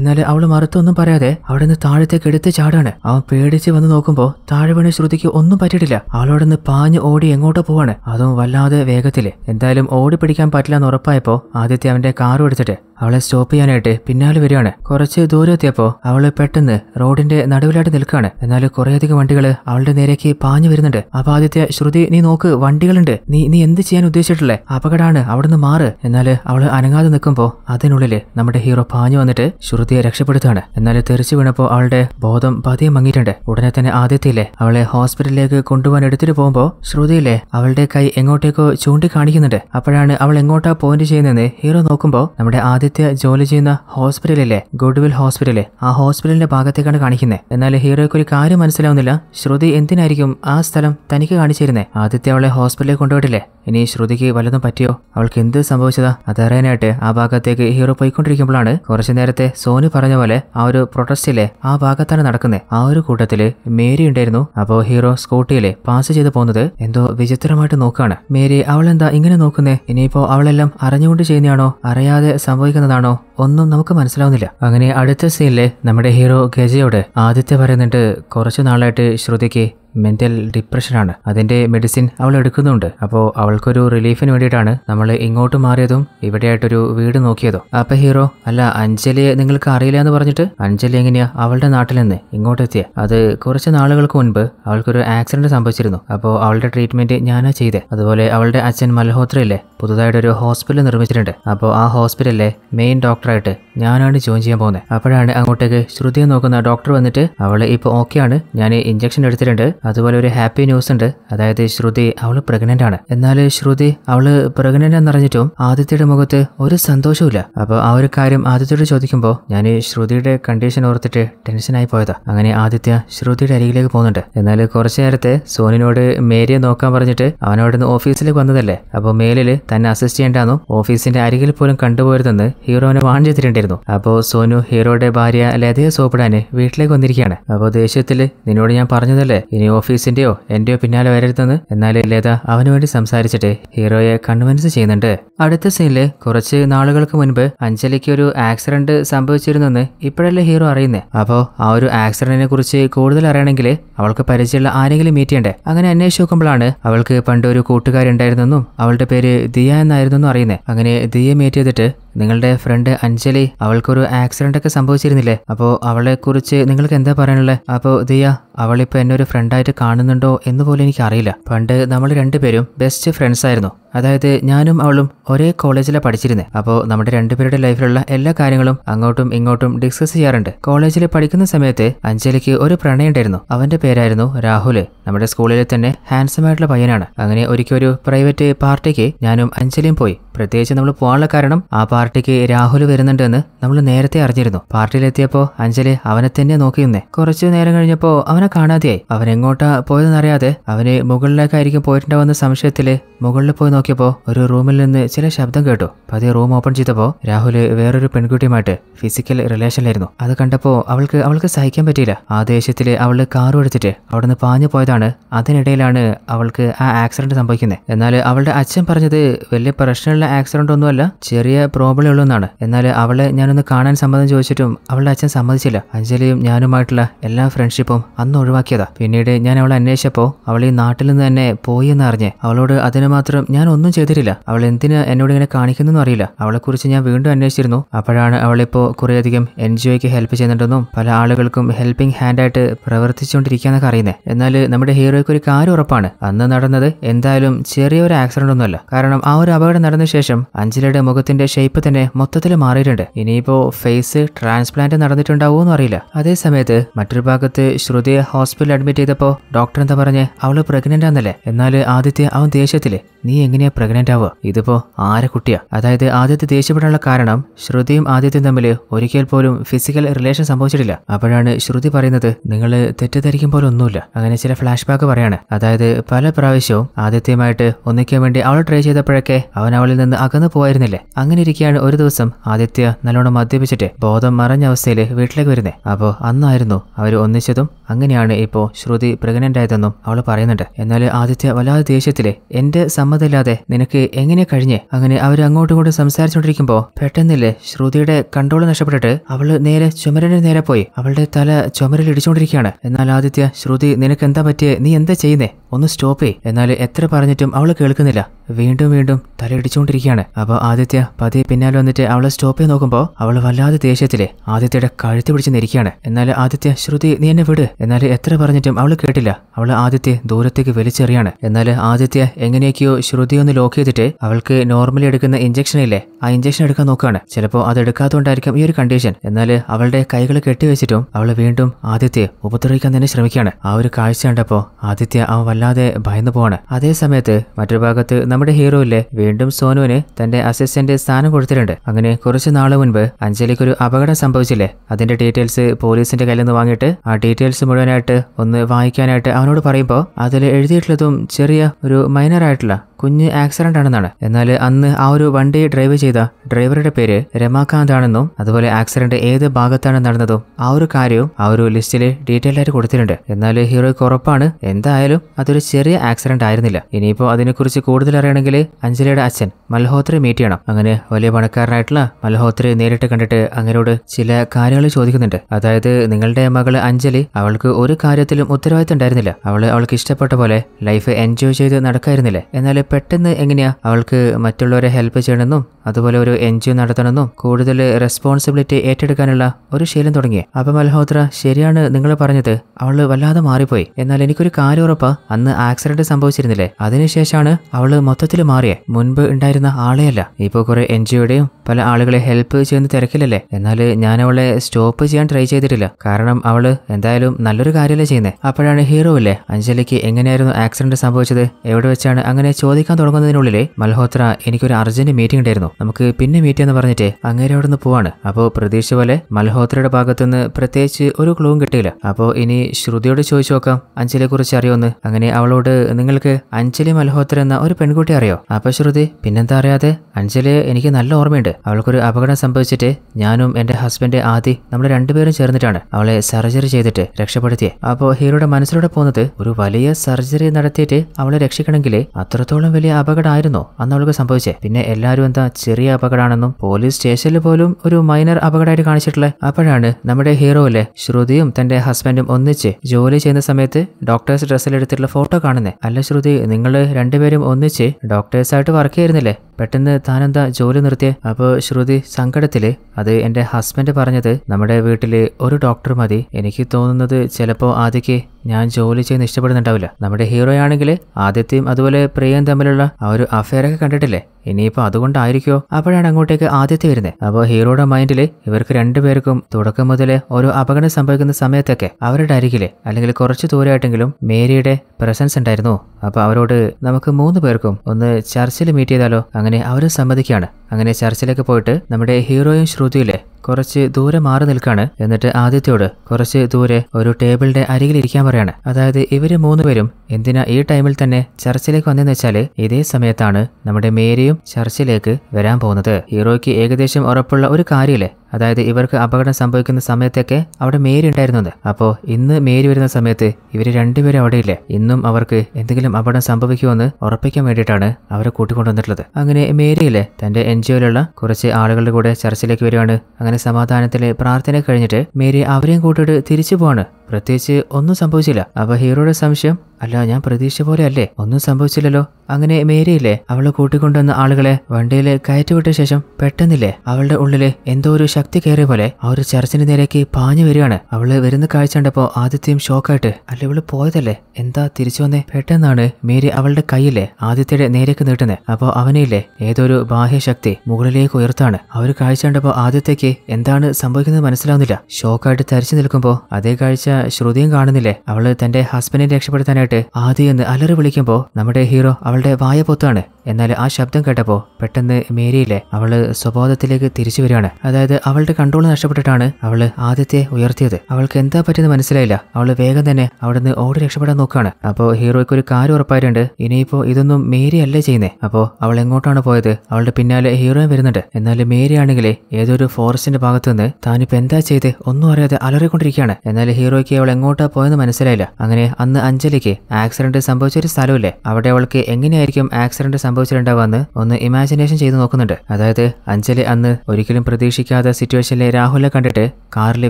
S1: എന്നാൽ അവൾ മറുത്തൊന്നും പറയാതെ അവിടെ നിന്ന് താഴത്തേക്ക് എടുത്ത് ചാടാണ് അവൻ പേടിച്ച് വന്ന് നോക്കുമ്പോൾ താഴെ വീണ് ശ്രുതിക്ക് ഒന്നും പറ്റിയിട്ടില്ല ആളോടൊന്ന് പാഞ്ഞ് ഓടി എങ്ങോട്ടോ പോവാണ് അതും വല്ലാതെ വേഗത്തിൽ എന്തായാലും ഓടി പിടിക്കാൻ പറ്റില്ല എന്ന് ഉറപ്പായപ്പോ ആദ്യത്തെ അവന്റെ കാറും എടുത്തിട്ട് അവളെ സ്റ്റോപ്പ് ചെയ്യാനായിട്ട് പിന്നാലെ വരികയാണ് കുറച്ച് ദൂരം എത്തിയപ്പോൾ പെട്ടെന്ന് റോഡിന്റെ നടുവിലായിട്ട് നിൽക്കുകയാണ് എന്നാൽ കുറേയധികം വണ്ടികൾ അവളുടെ നേരേക്ക് പാഞ്ഞു വരുന്നുണ്ട് അപ്പൊ ആദ്യത്തെ ശ്രുതി നീ നോക്ക് വണ്ടികളുണ്ട് നീ നീ എന്ത് ചെയ്യാൻ ഉദ്ദേശിച്ചിട്ടില്ലേ അപകടമാണ് അവിടുന്ന് മാറ് എന്നാൽ അവൾ അനങ്ങാതെ നിൽക്കുമ്പോൾ അതിനുള്ളില് നമ്മുടെ ഹീറോ പാഞ്ഞു വന്നിട്ട് ശ്രുതിയെ രക്ഷപ്പെടുത്തുകയാണ് എന്നാൽ തെറിച്ചു വീണപ്പോ അവളുടെ ബോധം പതിയെ മങ്ങിയിട്ടുണ്ട് ഉടനെ തന്നെ ആദ്യത്തിലെ അവളെ ഹോസ്പിറ്റലിലേക്ക് കൊണ്ടുപോകാൻ എടുത്തിട്ട് പോകുമ്പോൾ ശ്രുതിയില്ലേ അവളുടെ കൈ എങ്ങോട്ടേക്കോ ചൂണ്ടിക്കാണിക്കുന്നുണ്ട് അപ്പോഴാണ് അവൾ എങ്ങോട്ടാ പോയിന്റ് ചെയ്യുന്നതെന്ന് ഹീറോ നോക്കുമ്പോൾ നമ്മുടെ ആദിത്യ ജോലി ചെയ്യുന്ന ഹോസ്പിറ്റലില്ലേ ഗുഡ്വിൽ ഹോസ്പിറ്റല് ആ ഹോസ്പിറ്റലിന്റെ ഭാഗത്തേക്കാണ് കാണിക്കുന്നത് എന്നാൽ ഹീറോയ്ക്ക് ഒരു കാര്യം മനസ്സിലാവുന്നില്ല ശ്രുതി എന്തിനായിരിക്കും ആ സ്ഥലം തനിക്ക് കാണിച്ചിരുന്നേ ആദിത്യ അവളെ ഹോസ്പിറ്റലിൽ കൊണ്ടുപോയിട്ടില്ലേ ഇനി ശ്രുതിക്ക് വല്ലതും പറ്റിയോ അവൾക്ക് എന്ത് സംഭവിച്ചതാ അതറിയാനായിട്ട് ആ ഭാഗത്തേക്ക് ഹീറോ പോയിക്കൊണ്ടിരിക്കുമ്പോഴാണ് കുറച്ചു നേരത്തെ സോനു പറഞ്ഞ പോലെ ആ ഒരു പ്രൊട്ടസ്റ്റിലെ ആ ഭാഗത്താണ് നടക്കുന്നത് ആ ഒരു കൂട്ടത്തില് മേരി ഉണ്ടായിരുന്നു അപ്പോൾ ഹീറോ സ്കൂട്ടിയിലെ പാസ് ചെയ്ത് പോകുന്നത് എന്തോ വിചിത്രമായിട്ട് നോക്കുകയാണ് മേരി അവളെന്താ ഇങ്ങനെ നോക്കുന്നേ ഇനിയിപ്പോ അവളെല്ലാം അറിഞ്ഞുകൊണ്ട് ചെയ്യുന്നതാണോ അറിയാതെ സംഭവിക്കുന്നതാണോ ഒന്നും നമുക്ക് മനസ്സിലാവുന്നില്ല അങ്ങനെ അടുത്ത സീനിലെ നമ്മുടെ ഹീറോ ഗജയോട് ആദിത്യ പറയുന്നുണ്ട് കുറച്ചു നാളായിട്ട് ശ്രുതിക്ക് മെന്റൽ ഡിപ്രഷനാണ് അതിന്റെ മെഡിസിൻ അവൾ എടുക്കുന്നുണ്ട് അപ്പോൾ അവൾക്കൊരു റിലീഫിന് വേണ്ടിയിട്ടാണ് നമ്മൾ ഇങ്ങോട്ട് മാറിയതും ഇവിടെയായിട്ടൊരു വീട് നോക്കിയതും അപ്പൊ ഹീറോ അല്ല അഞ്ജലിയെ നിങ്ങൾക്ക് അറിയില്ല എന്ന് പറഞ്ഞിട്ട് അഞ്ജലി എങ്ങനെയാ അവളുടെ നാട്ടിൽ നിന്ന് ഇങ്ങോട്ടെത്തിയ അത് കുറച്ച് നാളുകൾക്ക് മുൻപ് അവൾക്കൊരു ആക്സിഡന്റ് സംഭവിച്ചിരുന്നു അപ്പോൾ അവളുടെ ട്രീറ്റ്മെന്റ് ഞാനാ ചെയ്തേ അതുപോലെ അവളുടെ അച്ഛൻ മൽഹോത്രയില്ലേ പുതുതായിട്ടൊരു ഹോസ്പിറ്റൽ നിർമ്മിച്ചിട്ടുണ്ട് അപ്പോൾ ആ ഹോസ്പിറ്റലിലെ മെയിൻ ഡോക്ടറായിട്ട് ഞാനാണ് ജോയിൻ ചെയ്യാൻ പോകുന്നത് അപ്പോഴാണ് അങ്ങോട്ടേക്ക് ശ്രുതിയെ നോക്കുന്ന ഡോക്ടർ വന്നിട്ട് അവൾ ഇപ്പോൾ ഓക്കെയാണ് ഞാൻ ഇഞ്ചക്ഷൻ എടുത്തിട്ടുണ്ട് അതുപോലെ ഒരു ഹാപ്പി ന്യൂസ് ഉണ്ട് അതായത് ശ്രുതി അവൾ പ്രഗ്നന്റ് ആണ് എന്നാൽ ശ്രുതി അവൾ എന്ന് എന്നറിഞ്ഞിട്ടും ആദിത്യയുടെ മുഖത്ത് ഒരു സന്തോഷവുമില്ല അപ്പോൾ ആ ഒരു കാര്യം ആദിത്യയോട് ചോദിക്കുമ്പോൾ ഞാൻ ശ്രുതിയുടെ കണ്ടീഷൻ ഓർത്തിട്ട് ടെൻഷനായി പോയതാ അങ്ങനെ ആദിത്യ ശ്രുതിയുടെ അരികിലേക്ക് പോകുന്നുണ്ട് എന്നാൽ കുറച്ചു നേരത്തെ സോനിനോട് മേരിയെ നോക്കാൻ പറഞ്ഞിട്ട് അവനോടൊന്ന് ഓഫീസിലേക്ക് വന്നതല്ലേ അപ്പോൾ മേലിൽ തന്നെ അസിസ്റ്റ് ചെയ്യേണ്ടാന്നു ഓഫീസിന്റെ അരികിൽ പോലും കണ്ടുപോയിരുന്നെന്ന് ഹീറോനെ വാൺ ചെയ്തിട്ടുണ്ടായിരുന്നു അപ്പോൾ സോനു ഹീറോയുടെ ഭാര്യ ലതയെ സോപ്പിടാൻ വീട്ടിലേക്ക് വന്നിരിക്കുകയാണ് അപ്പോൾ ദേഷ്യത്തിൽ നിന്നോട് ഞാൻ പറഞ്ഞതല്ലേ ഇനി ഓഫീസിന്റെയോ എന്റെയോ പിന്നാലെ വരരുതെന്ന് എന്നാലേ ലേത അവനു വേണ്ടി സംസാരിച്ചിട്ട് ഹീറോയെ കൺവിൻസ് ചെയ്യുന്നുണ്ട് അടുത്ത സീനിൽ കുറച്ച് നാളുകൾക്ക് മുൻപ് അഞ്ജലിക്ക് ഒരു ആക്സിഡന്റ് സംഭവിച്ചിരുന്നെന്ന് ഇപ്പോഴല്ലേ ഹീറോ അറിയുന്നേ അപ്പോൾ ആ ഒരു ആക്സിഡന്റിനെ കുറിച്ച് കൂടുതൽ അറിയണമെങ്കിൽ അവൾക്ക് പരിചയമുള്ള ആരെങ്കിലും മീറ്റ് ചെയ്യണ്ടേ അങ്ങനെ അന്വേഷിച്ച് നോക്കുമ്പോഴാണ് അവൾക്ക് പണ്ട് ഒരു കൂട്ടുകാരുണ്ടായിരുന്നെന്നും അവളുടെ പേര് ദിയ എന്നായിരുന്നെന്നും അറിയുന്നേ അങ്ങനെ ദിയെ മീറ്റ് ചെയ്തിട്ട് നിങ്ങളുടെ ഫ്രണ്ട് അഞ്ജലി അവൾക്കൊരു ആക്സിഡന്റ് ഒക്കെ സംഭവിച്ചിരുന്നില്ലേ അപ്പോൾ അവളെക്കുറിച്ച് നിങ്ങൾക്ക് എന്താ പറയാനുള്ളത് അപ്പോൾ ദിയ അവളിപ്പോ എന്നെ ഒരു ഫ്രണ്ട് ആയിട്ട് കാണുന്നുണ്ടോ എന്ന് പോലും എനിക്കറിയില്ല പണ്ട് നമ്മൾ രണ്ടുപേരും ബെസ്റ്റ് ഫ്രണ്ട്സ് ആയിരുന്നു അതായത് ഞാനും അവളും ഒരേ കോളേജിലെ പഠിച്ചിരുന്നത് അപ്പോൾ നമ്മുടെ രണ്ടുപേരുടെ ലൈഫിലുള്ള എല്ലാ കാര്യങ്ങളും അങ്ങോട്ടും ഇങ്ങോട്ടും ഡിസ്കസ് ചെയ്യാറുണ്ട് കോളേജിൽ പഠിക്കുന്ന സമയത്ത് അഞ്ജലിക്ക് ഒരു പ്രണയം ഉണ്ടായിരുന്നു പേരായിരുന്നു രാഹുൽ നമ്മുടെ സ്കൂളിലെ തന്നെ ഹാൻസം ആയിട്ടുള്ള പയ്യനാണ് അങ്ങനെ ഒരിക്കലൊരു പ്രൈവറ്റ് പാർട്ടിക്ക് ഞാനും അഞ്ജലിയും പോയി പ്രത്യേകിച്ച് നമ്മൾ പോകാനുള്ള കാരണം ആ പാർട്ടിക്ക് രാഹുൽ വരുന്നുണ്ടെന്ന് നമ്മൾ നേരത്തെ അറിഞ്ഞിരുന്നു പാർട്ടിയിലെത്തിയപ്പോൾ അഞ്ജലി അവനെ തന്നെ നോക്കിയിരുന്നേ കുറച്ചു നേരം കഴിഞ്ഞപ്പോൾ അവനെ കാണാതെയായി അവനെങ്ങോ എങ്ങോട്ടാ പോയതെന്നറിയാതെ അവന് മുകളിലേക്കായിരിക്കും പോയിട്ടുണ്ടാവുന്ന സംശയത്തിൽ മുകളിൽ പോയി നോക്കിയപ്പോൾ ഒരു റൂമിൽ നിന്ന് ചില ശബ്ദം കേട്ടു പതിയെ റൂം ഓപ്പൺ ചെയ്തപ്പോൾ രാഹുൽ വേറൊരു പെൺകുട്ടിയുമായിട്ട് ഫിസിക്കൽ റിലേഷനിലായിരുന്നു അത് കണ്ടപ്പോൾ അവൾക്ക് അവൾക്ക് സഹിക്കാൻ പറ്റിയില്ല ആ ദേഷ്യത്തിൽ അവൾ കാറും എടുത്തിട്ട് നിന്ന് പാഞ്ഞു പോയതാണ് അതിനിടയിലാണ് അവൾക്ക് ആ ആക്സിഡന്റ് സംഭവിക്കുന്നത് എന്നാൽ അവളുടെ അച്ഛൻ പറഞ്ഞത് വലിയ പ്രശ്നമുള്ള ആക്സിഡന്റ് ഒന്നുമല്ല ചെറിയ പ്രോബ്ലം ഉള്ളൂന്നാണ് എന്നാൽ അവളെ ഞാനൊന്ന് കാണാൻ സമ്മതം ചോദിച്ചിട്ടും അവളുടെ അച്ഛൻ സമ്മതിച്ചില്ല അഞ്ജലിയും ഞാനുമായിട്ടുള്ള എല്ലാ ഫ്രണ്ട്ഷിപ്പും അന്ന് ഒഴിവാക്കിയതാ പിന്നീട് ഞാൻ അവളെ അന്വേഷിച്ചപ്പോൾ അവൾ ഈ നാട്ടിൽ നിന്ന് തന്നെ പോയി എന്നറിഞ്ഞ് അവളോട് അതിന് മാത്രം ഞാൻ ഒന്നും ചെയ്തിട്ടില്ല അവൾ എന്തിന് എന്നോട് ഇങ്ങനെ കാണിക്കുന്നു അറിയില്ല അവളെക്കുറിച്ച് ഞാൻ വീണ്ടും അന്വേഷിച്ചിരുന്നു അപ്പോഴാണ് അവളിപ്പോൾ കുറേയധികം എൻ ജി ഒക്ക് ഹെൽപ്പ് ചെയ്യുന്നുണ്ടെന്നും പല ആളുകൾക്കും ഹെൽപ്പിംഗ് ഹാൻഡായിട്ട് പ്രവർത്തിച്ചുകൊണ്ടിരിക്കുകയെന്നൊക്കെ അറിയുന്നത് എന്നാൽ നമ്മുടെ ഹീറോയ്ക്ക് ഒരു കാര്യം ഉറപ്പാണ് അന്ന് നടന്നത് എന്തായാലും ചെറിയൊരു ആക്സിഡന്റ് ഒന്നുമല്ല കാരണം ആ ഒരു അപകടം നടന്ന ശേഷം അഞ്ജലിയുടെ മുഖത്തിന്റെ ഷേപ്പ് തന്നെ മൊത്തത്തിൽ മാറിയിട്ടുണ്ട് ഇനിയിപ്പോൾ ഫേസ് ട്രാൻസ്പ്ലാന്റ് എന്ന് അറിയില്ല അതേസമയത്ത് മറ്റൊരു ഭാഗത്ത് ശ്രുതിയെ ഹോസ്പിറ്റലിൽ അഡ്മിറ്റ് ചെയ്തപ്പോൾ നോക്കിയപ്പോൾ ഡോക്ടർ എന്താ പറഞ്ഞേ അവള് പ്രഗ്നന്റ് ആന്നല്ലേ എന്നാൽ ആദ്യത്തെ അവൻ ദേഷ്യത്തില്ലേ നീ എങ്ങനെയാ പ്രഗ്നന്റ് ആവുക ഇതിപ്പോ ആരെ കുട്ടിയാ അതായത് ആദ്യത്തെ ദേഷ്യപ്പെടാനുള്ള കാരണം ശ്രുതിയും ആദ്യത്തെയും തമ്മിൽ ഒരിക്കൽ പോലും ഫിസിക്കൽ റിലേഷൻ സംഭവിച്ചിട്ടില്ല അപ്പോഴാണ് ശ്രുതി പറയുന്നത് നിങ്ങൾ തെറ്റിദ്ധരിക്കും പോലെ ഒന്നുമില്ല അങ്ങനെ ചില ഫ്ലാഷ് ബാക്ക് പറയാണ് അതായത് പല പ്രാവശ്യവും ആദ്യത്തെയുമായിട്ട് ഒന്നിക്കാൻ വേണ്ടി അവൾ ട്രൈ ചെയ്തപ്പോഴൊക്കെ അവൻ അവളിൽ നിന്ന് അകന്നു പോയിരുന്നില്ലേ അങ്ങനെ ഇരിക്കുകയാണ് ഒരു ദിവസം ആദിത്യ നല്ലോണം മദ്യപിച്ചിട്ട് ബോധം മറഞ്ഞ അവസ്ഥയിൽ വീട്ടിലേക്ക് വരുന്നേ അപ്പോൾ അന്നായിരുന്നു അവർ ഒന്നിച്ചതും അങ്ങനെയാണ് ഇപ്പോ ശ്രുതി പ്രഗ്നന്റ് ആയതെന്നും അവൾ പറയുന്നുണ്ട് എന്നാൽ ആദിത്യ വല്ലാതെ ദേഷ്യത്തിലെ എൻ്റെ സമ്മതമില്ലാതെ നിനക്ക് എങ്ങനെ കഴിഞ്ഞ് അങ്ങനെ അവർ അങ്ങോട്ടും ഇങ്ങോട്ടും സംസാരിച്ചുകൊണ്ടിരിക്കുമ്പോൾ പെട്ടെന്നില്ലേ ശ്രുതിയുടെ കൺട്രോൾ നഷ്ടപ്പെട്ടിട്ട് അവൾ നേരെ ചുമരന് നേരെ പോയി അവളുടെ തല ചുമരിൽ ഇടിച്ചുകൊണ്ടിരിക്കുകയാണ് എന്നാൽ ആദിത്യ ശ്രുതി നിനക്ക് എന്താ പറ്റിയേ നീ എന്താ ചെയ്യുന്നേ ഒന്ന് സ്റ്റോപ്പ് ചെയ് എന്നാൽ എത്ര പറഞ്ഞിട്ടും അവൾ കേൾക്കുന്നില്ല വീണ്ടും വീണ്ടും തല ഇടിച്ചുകൊണ്ടിരിക്കുകയാണ് അപ്പോൾ ആദിത്യ പതിയെ പിന്നാലെ വന്നിട്ട് അവളെ സ്റ്റോപ്പ് ചെയ്ത് നോക്കുമ്പോൾ അവൾ വല്ലാതെ ദേഷ്യത്തിലെ ആദിത്യയുടെ കഴുത്ത് പിടിച്ച് നിരിക്കുകയാണ് എന്നാൽ ആദിത്യ ശ്രുതി നീ എന്നെ വിട് എന്നാൽ എത്ര പറഞ്ഞിട്ടും അവൾ കേട്ടില്ല അവൾ ആദ്യത്തെ ദൂരത്തേക്ക് വലിച്ചെറിയാണ് എന്നാൽ ആദിത്യ എങ്ങനെയൊക്കെയോ ശ്രുതി ഒന്ന് ലോക്ക് ചെയ്തിട്ട് അവൾക്ക് നോർമലി എടുക്കുന്ന ഇഞ്ചക്ഷൻ ഇല്ലേ ആ ഇഞ്ചക്ഷൻ എടുക്കാൻ നോക്കുകയാണ് ചിലപ്പോൾ അത് എടുക്കാത്തതുകൊണ്ടായിരിക്കും ഈ ഒരു കണ്ടീഷൻ എന്നാൽ അവളുടെ കൈകൾ കെട്ടിവെച്ചിട്ടും അവൾ വീണ്ടും ആദിത്യ ഉപദ്രവിക്കാൻ തന്നെ ശ്രമിക്കുകയാണ് ആ ഒരു കാഴ്ച കണ്ടപ്പോൾ ആദിത്യ അവൻ വല്ലാതെ ഭയന്നു പോവാണ് അതേ സമയത്ത് മറ്റൊരു ഭാഗത്ത് നമ്മുടെ ഇല്ലേ വീണ്ടും സോനുവിന് തന്റെ അസിസ്റ്റന്റ് സ്ഥാനം കൊടുത്തിട്ടുണ്ട് അങ്ങനെ കുറച്ച് നാൾ മുൻപ് അഞ്ജലിക്ക് ഒരു അപകടം സംഭവിച്ചില്ലേ അതിന്റെ ഡീറ്റെയിൽസ് പോലീസിന്റെ കയ്യിൽ നിന്ന് വാങ്ങിയിട്ട് ആ ഡീറ്റെയിൽസ് മുഴുവനായിട്ട് ഒന്ന് വായിക്കും വായിക്കാനായിട്ട് അവനോട് പറയുമ്പോൾ അതിൽ എഴുതിയിട്ടുള്ളതും ചെറിയ ഒരു മൈനർ ആയിട്ടുള്ള കുഞ്ഞ് ആക്സിഡന്റ് ആണെന്നാണ് എന്നാൽ അന്ന് ആ ഒരു വണ്ടി ഡ്രൈവ് ചെയ്ത ഡ്രൈവറുടെ പേര് രമാകാന്ത് ആണെന്നും അതുപോലെ ആക്സിഡന്റ് ഏത് ഭാഗത്താണ് നടന്നതും ആ ഒരു കാര്യവും ആ ഒരു ലിസ്റ്റിൽ ഡീറ്റെയിൽ ആയിട്ട് കൊടുത്തിട്ടുണ്ട് എന്നാൽ ഹീറോയ്ക്ക് ഉറപ്പാണ് എന്തായാലും അതൊരു ചെറിയ ആക്സിഡന്റ് ആയിരുന്നില്ല ഇനിയിപ്പോൾ അതിനെക്കുറിച്ച് കൂടുതൽ അറിയണമെങ്കിൽ അഞ്ജലിയുടെ അച്ഛൻ മൽഹോത്രയെ മീറ്റ് ചെയ്യണം അങ്ങനെ വലിയ പണക്കാരനായിട്ടുള്ള മൽഹോത്രയെ നേരിട്ട് കണ്ടിട്ട് അങ്ങനോട് ചില കാര്യങ്ങൾ ചോദിക്കുന്നുണ്ട് അതായത് നിങ്ങളുടെ മകൾ അഞ്ജലി അവൾക്ക് ഒരു കാര്യത്തിലും ഉത്തരവാദിത്തം ഉത്തരവാദിത്തം ഉണ്ടായിരുന്നില്ല അവൾ അവൾക്ക് ഇഷ്ടപ്പെട്ട പോലെ ലൈഫ് എൻജോയ് ചെയ്ത് നടക്കായിരുന്നില്ലേ എന്നാൽ പെട്ടെന്ന് എങ്ങനെയാ അവൾക്ക് മറ്റുള്ളവരെ ഹെൽപ്പ് ചെയ്യണമെന്നും അതുപോലെ ഒരു എൻജിഒ നടത്തണമെന്നും കൂടുതൽ റെസ്പോൺസിബിലിറ്റി ഏറ്റെടുക്കാനുള്ള ഒരു ശീലം തുടങ്ങി അപ്പം മൽഹോത്ര ശരിയാണ് നിങ്ങൾ പറഞ്ഞത് അവൾ വല്ലാതെ മാറിപ്പോയി എന്നാൽ എനിക്കൊരു കാര്യം ഉറപ്പാ അന്ന് ആക്സിഡന്റ് സംഭവിച്ചിരുന്നില്ലേ അതിനുശേഷമാണ് അവൾ മൊത്തത്തിൽ മാറിയെ മുൻപ് ഉണ്ടായിരുന്ന ആളെയല്ല ഇപ്പോൾ കുറെ എൻജിഒയുടെയും പല ആളുകളെ ഹെൽപ്പ് ചെയ്യുന്ന തിരക്കിലല്ലേ എന്നാൽ ഞാൻ അവളെ സ്റ്റോപ്പ് ചെയ്യാൻ ട്രൈ ചെയ്തിട്ടില്ല കാരണം അവൾ എന്തായാലും നല്ലൊരു കാര്യമല്ലേ ചെയ്യുന്നത് അപ്പോഴാണ് അപ്പോഴാണ് ഹീറോ അല്ലേ അഞ്ജലിക്ക് എങ്ങനെയായിരുന്നു ആക്സിഡന്റ് സംഭവിച്ചത് എവിടെ വെച്ചാണ് അങ്ങനെ ചോദിക്കാൻ തുടങ്ങുന്നതിനുള്ളിലെ മൽഹോത്ര എനിക്കൊരു അർജന്റ് മീറ്റിംഗ് ഉണ്ടായിരുന്നു നമുക്ക് പിന്നെ മീറ്റ് എന്ന് പറഞ്ഞിട്ട് അങ്ങേരെ അവിടെ നിന്ന് പോവാണ് അപ്പോൾ പ്രതീക്ഷ പോലെ മൽഹോത്രയുടെ ഭാഗത്തുനിന്ന് പ്രത്യേകിച്ച് ഒരു ക്ലൂവും കിട്ടിയില്ല അപ്പോൾ ഇനി ശ്രുതിയോട് ചോദിച്ചു നോക്കാം കുറിച്ച് അറിയുമെന്ന് അങ്ങനെ അവളോട് നിങ്ങൾക്ക് അഞ്ജലി മൽഹോത്ര എന്ന ഒരു പെൺകുട്ടി അറിയോ അപ്പോൾ ശ്രുതി പിന്നെന്താ അറിയാതെ അഞ്ജലിയെ എനിക്ക് നല്ല ഓർമ്മയുണ്ട് അവൾക്കൊരു അപകടം സംഭവിച്ചിട്ട് ഞാനും എൻ്റെ ഹസ്ബൻഡ് ആദി നമ്മൾ രണ്ടുപേരും ചേർന്നിട്ടാണ് അവളെ സർജറി ചെയ്തിട്ട് രക്ഷപ്പെടുത്തിയേ അപ്പോൾ ഹീറോയുടെ മനസ്സിലൂടെ പോകുന്നത് ഒരു വലിയ സർജറി നടത്തിയിട്ട് അവളെ രക്ഷിക്കണമെങ്കിൽ അത്രത്തോളം വലിയ അപകടമായിരുന്നോ അന്ന് അവൾക്ക് സംഭവിച്ചേ പിന്നെ എല്ലാവരും എന്താ ചെറിയ അപകടമാണെന്നും പോലീസ് സ്റ്റേഷനിൽ പോലും ഒരു മൈനർ അപകടമായിട്ട് കാണിച്ചിട്ടുള്ളത് അപ്പോഴാണ് നമ്മുടെ ഹീറോ അല്ലേ ശ്രുതിയും തന്റെ ഹസ്ബൻഡും ഒന്നിച്ച് ജോലി ചെയ്യുന്ന സമയത്ത് ഡോക്ടേഴ്സ് ഡ്രസ്സിൽ എടുത്തിട്ടുള്ള ഫോട്ടോ കാണുന്നേ അല്ല ശ്രുതി നിങ്ങൾ രണ്ടുപേരും ഒന്നിച്ച് ഡോക്ടേഴ്സായിട്ട് വർക്ക് ചെയ്യുന്നില്ലേ പെട്ടെന്ന് താനെന്താ ജോലി നിർത്തിയേ അപ്പോൾ ശ്രുതി സങ്കടത്തില് അത് എൻ്റെ ഹസ്ബൻഡ് പറഞ്ഞത് നമ്മുടെ വീട്ടിൽ ഒരു ഡോക്ടർ മതി എനിക്ക് തോന്നുന്നത് ചിലപ്പോൾ ആദ്യക്ക് ഞാൻ ജോലി ചെയ്യുന്ന ഇഷ്ടപ്പെടുന്നുണ്ടാവില്ല നമ്മുടെ ഹീറോ ആണെങ്കിൽ ആദിത്യയും അതുപോലെ പ്രിയം തമ്മിലുള്ള ആ ഒരു അഫയറൊക്കെ കണ്ടിട്ടില്ലേ ഇനിയിപ്പോൾ അതുകൊണ്ടായിരിക്കോ അപ്പോഴാണ് അങ്ങോട്ടേക്ക് ആദ്യത്തെ വരുന്നത് അപ്പോൾ ഹീറോയുടെ മൈൻഡിൽ ഇവർക്ക് രണ്ടുപേർക്കും തുടക്കം മുതലേ ഓരോ അപകടം സംഭവിക്കുന്ന സമയത്തൊക്കെ അവരുടെ അരികിലെ അല്ലെങ്കിൽ കുറച്ച് ദൂരമായിട്ടെങ്കിലും മേരിയുടെ പ്രസൻസ് ഉണ്ടായിരുന്നു അപ്പോൾ അവരോട് നമുക്ക് മൂന്ന് പേർക്കും ഒന്ന് ചർച്ചിൽ മീറ്റ് ചെയ്താലോ അങ്ങനെ അവരും സമ്മതിക്കുകയാണ് അങ്ങനെ ചർച്ചിലേക്ക് പോയിട്ട് നമ്മുടെ ഹീറോയും ശ്രുതിയില്ലേ കുറച്ച് ദൂരെ മാറി നിൽക്കാണ് എന്നിട്ട് ആദിത്യോട് കുറച്ച് ദൂരെ ഒരു ടേബിളിന്റെ അരികിൽ ഇരിക്കാൻ പറയാണ് അതായത് ഇവര് മൂന്നുപേരും എന്തിനാ ഈ ടൈമിൽ തന്നെ ചർച്ചിലേക്ക് വന്നതെന്ന് വെച്ചാൽ ഇതേ സമയത്താണ് നമ്മുടെ മേരിയും ചർച്ചിലേക്ക് വരാൻ പോകുന്നത് ഹീറോയ്ക്ക് ഏകദേശം ഉറപ്പുള്ള ഒരു കാര്യമില്ലേ അതായത് ഇവർക്ക് അപകടം സംഭവിക്കുന്ന സമയത്തൊക്കെ അവിടെ മേരി ഉണ്ടായിരുന്നത് അപ്പോൾ ഇന്ന് മേരി വരുന്ന സമയത്ത് ഇവർ രണ്ടുപേരും ഇല്ലേ ഇന്നും അവർക്ക് എന്തെങ്കിലും അപകടം സംഭവിക്കുമെന്ന് ഉറപ്പിക്കാൻ വേണ്ടിയിട്ടാണ് അവരെ കൂട്ടിക്കൊണ്ടുവന്നിട്ടുള്ളത് അങ്ങനെ മേരിയിലെ തൻ്റെ എൻ ജി ഒയിലുള്ള കുറച്ച് ആളുകളുടെ കൂടെ ചർച്ചിലേക്ക് വരികയാണ് അങ്ങനെ സമാധാനത്തിൽ പ്രാർത്ഥന കഴിഞ്ഞിട്ട് മേരി അവരെയും കൂട്ടിയിട്ട് തിരിച്ചു പോവാണ് പ്രത്യേകിച്ച് ഒന്നും സംഭവിച്ചില്ല അപ്പൊ ഹീറോയുടെ സംശയം അല്ല ഞാൻ പ്രതീക്ഷ പോലെ അല്ലേ ഒന്നും സംഭവിച്ചില്ലല്ലോ അങ്ങനെ മേരിയില്ലേ അവളെ കൂട്ടിക്കൊണ്ടുവന്ന ആളുകളെ വണ്ടിയിൽ കയറ്റിവിട്ട ശേഷം പെട്ടെന്നില്ലേ അവളുടെ ഉള്ളിൽ എന്തോ ഒരു ശക്തി കയറിയ പോലെ ആ ഒരു ചർച്ചിന് നേരേക്ക് പാഞ്ഞു വരികയാണ് അവള് വരുന്ന കാഴ്ച കണ്ടപ്പോൾ ആദിത്യം ഷോക്കായിട്ട് അല്ല ഇവള് പോയതല്ലേ എന്താ തിരിച്ചു വന്നേ പെട്ടെന്നാണ് മേരി അവളുടെ കയ്യിലെ ആദിത്യയുടെ നേരേക്ക് നീട്ടുന്നത് അപ്പോൾ അവനെയില്ലേ ഏതൊരു ബാഹ്യശക്തി മുകളിലേക്ക് ഉയർത്താണ് ആ ഒരു കാഴ്ച കണ്ടപ്പോൾ ആദിത്യക്ക് എന്താണ് സംഭവിക്കുന്നത് മനസ്സിലാവുന്നില്ല ഷോക്കായിട്ട് തരിച്ചു നിൽക്കുമ്പോൾ അതേ കാഴ്ച ശ്രുതിയും കാണുന്നില്ലേ അവള് തന്റെ ഹസ്ബൻഡിനെ രക്ഷപ്പെടുത്താനായിട്ട് ആദി എന്ന് അലറി വിളിക്കുമ്പോൾ നമ്മുടെ ഹീറോ അവളുടെ വായ പൊത്താണ് എന്നാൽ ആ ശബ്ദം കേട്ടപ്പോൾ പെട്ടെന്ന് മേരിയിലെ അവള് സ്വബോധത്തിലേക്ക് തിരിച്ചു വരികയാണ് അതായത് അവളുടെ കൺട്രോൾ നഷ്ടപ്പെട്ടിട്ടാണ് അവൾ ആദ്യത്തെ ഉയർത്തിയത് അവൾക്ക് എന്താ പറ്റിയെന്ന് മനസ്സിലായില്ല അവൾ വേഗം തന്നെ അവിടുന്ന് ഓടി രക്ഷപ്പെടാൻ നോക്കുകയാണ് അപ്പോൾ ഹീറോയ്ക്ക് ഒരു കാര്യം ഉറപ്പായിട്ടുണ്ട് ഇനിയിപ്പോ ഇതൊന്നും മേരി അല്ലേ ചെയ്യുന്നത് അപ്പോൾ അവൾ എങ്ങോട്ടാണ് പോയത് അവളുടെ പിന്നാലെ ഹീറോയും വരുന്നുണ്ട് എന്നാൽ മേരി ആണെങ്കിലേ ഏതൊരു ഫോറസ്റ്റിന്റെ ഭാഗത്ത് നിന്ന് താനിപ്പോൾ എന്താ ചെയ്ത് ഒന്നും അറിയാതെ അലറിക്കൊണ്ടിരിക്കുകയാണ് എന്നാൽ ഹീറോയ്ക്ക് അവൾ എങ്ങോട്ടാ പോയെന്ന് മനസ്സിലായില്ല അങ്ങനെ അന്ന് അഞ്ജലിക്ക് ആക്സിഡന്റ് സംഭവിച്ച ഒരു സ്ഥലമില്ലേ അവിടെ അവൾക്ക് എങ്ങനെയായിരിക്കും ആക്സിഡന്റ് സംഭവിച്ചിട്ടുണ്ടാവുക ഒന്ന് ഇമാജിനേഷൻ ചെയ്ത് നോക്കുന്നുണ്ട് അതായത് അഞ്ജലി അന്ന് ഒരിക്കലും പ്രതീക്ഷിക്കാതെ സിറ്റുവേഷനിലെ രാഹുലെ കണ്ടിട്ട് കാറിൽ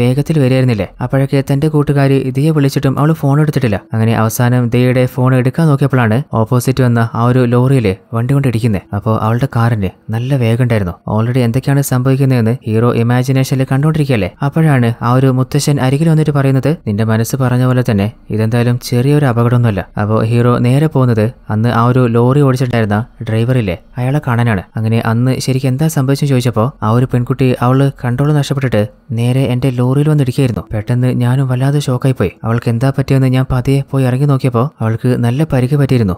S1: വേഗത്തിൽ വരികയായിരുന്നില്ലേ അപ്പോഴൊക്കെ തന്റെ കൂട്ടുകാർ ഇതേ വിളിച്ചിട്ടും അവൾ ഫോൺ എടുത്തിട്ടില്ല അങ്ങനെ അവസാനം ദിയയുടെ ഫോൺ എടുക്കാൻ നോക്കിയപ്പോഴാണ് ഓപ്പോസിറ്റ് വന്ന ആ ഒരു ലോറിയിൽ വണ്ടി കൊണ്ട് ഇടിക്കുന്നത് അപ്പോൾ അവളുടെ കാറിന് നല്ല വേഗമുണ്ടായിരുന്നു ഓൾറെഡി എന്തൊക്കെയാണ് സംഭവിക്കുന്നതെന്ന് ഹീറോ ഇമാജിനേഷനിൽ കണ്ടുകൊണ്ടിരിക്കുകയല്ലേ അപ്പോഴാണ് ആ ഒരു മുത്തശ്ശൻ അരികിൽ വന്നിട്ട് പറയുന്നത് നിന്റെ മനസ്സ് പറഞ്ഞ പോലെ തന്നെ ഇതെന്തായാലും ചെറിയൊരു അപകടമൊന്നുമല്ല അപ്പോൾ ഹീറോ നേരെ പോകുന്നത് അന്ന് ആ ഒരു ലോറി ഓടിച്ചിട്ടുണ്ടായിരുന്ന ഡ്രൈവറില്ലേ അയാളെ കാണാനാണ് അങ്ങനെ അന്ന് ശരിക്കും എന്താ സംഭവിച്ചെന്ന് ചോദിച്ചപ്പോൾ ആ ഒരു പെൺകുട്ടി അവൾ കൺട്രോൾ നഷ്ടപ്പെട്ടിട്ട് നേരെ എൻ്റെ ലോറിയിൽ വന്നിരിക്കുകയായിരുന്നു പെട്ടെന്ന് ഞാനും വല്ലാതെ ഷോക്കായി പോയി അവൾക്ക് എന്താ പറ്റിയെന്ന് ഞാൻ പതിയെ പോയി ഇറങ്ങി നോക്കിയപ്പോൾ അവൾക്ക് നല്ല പരിക്ക് പറ്റിയിരുന്നു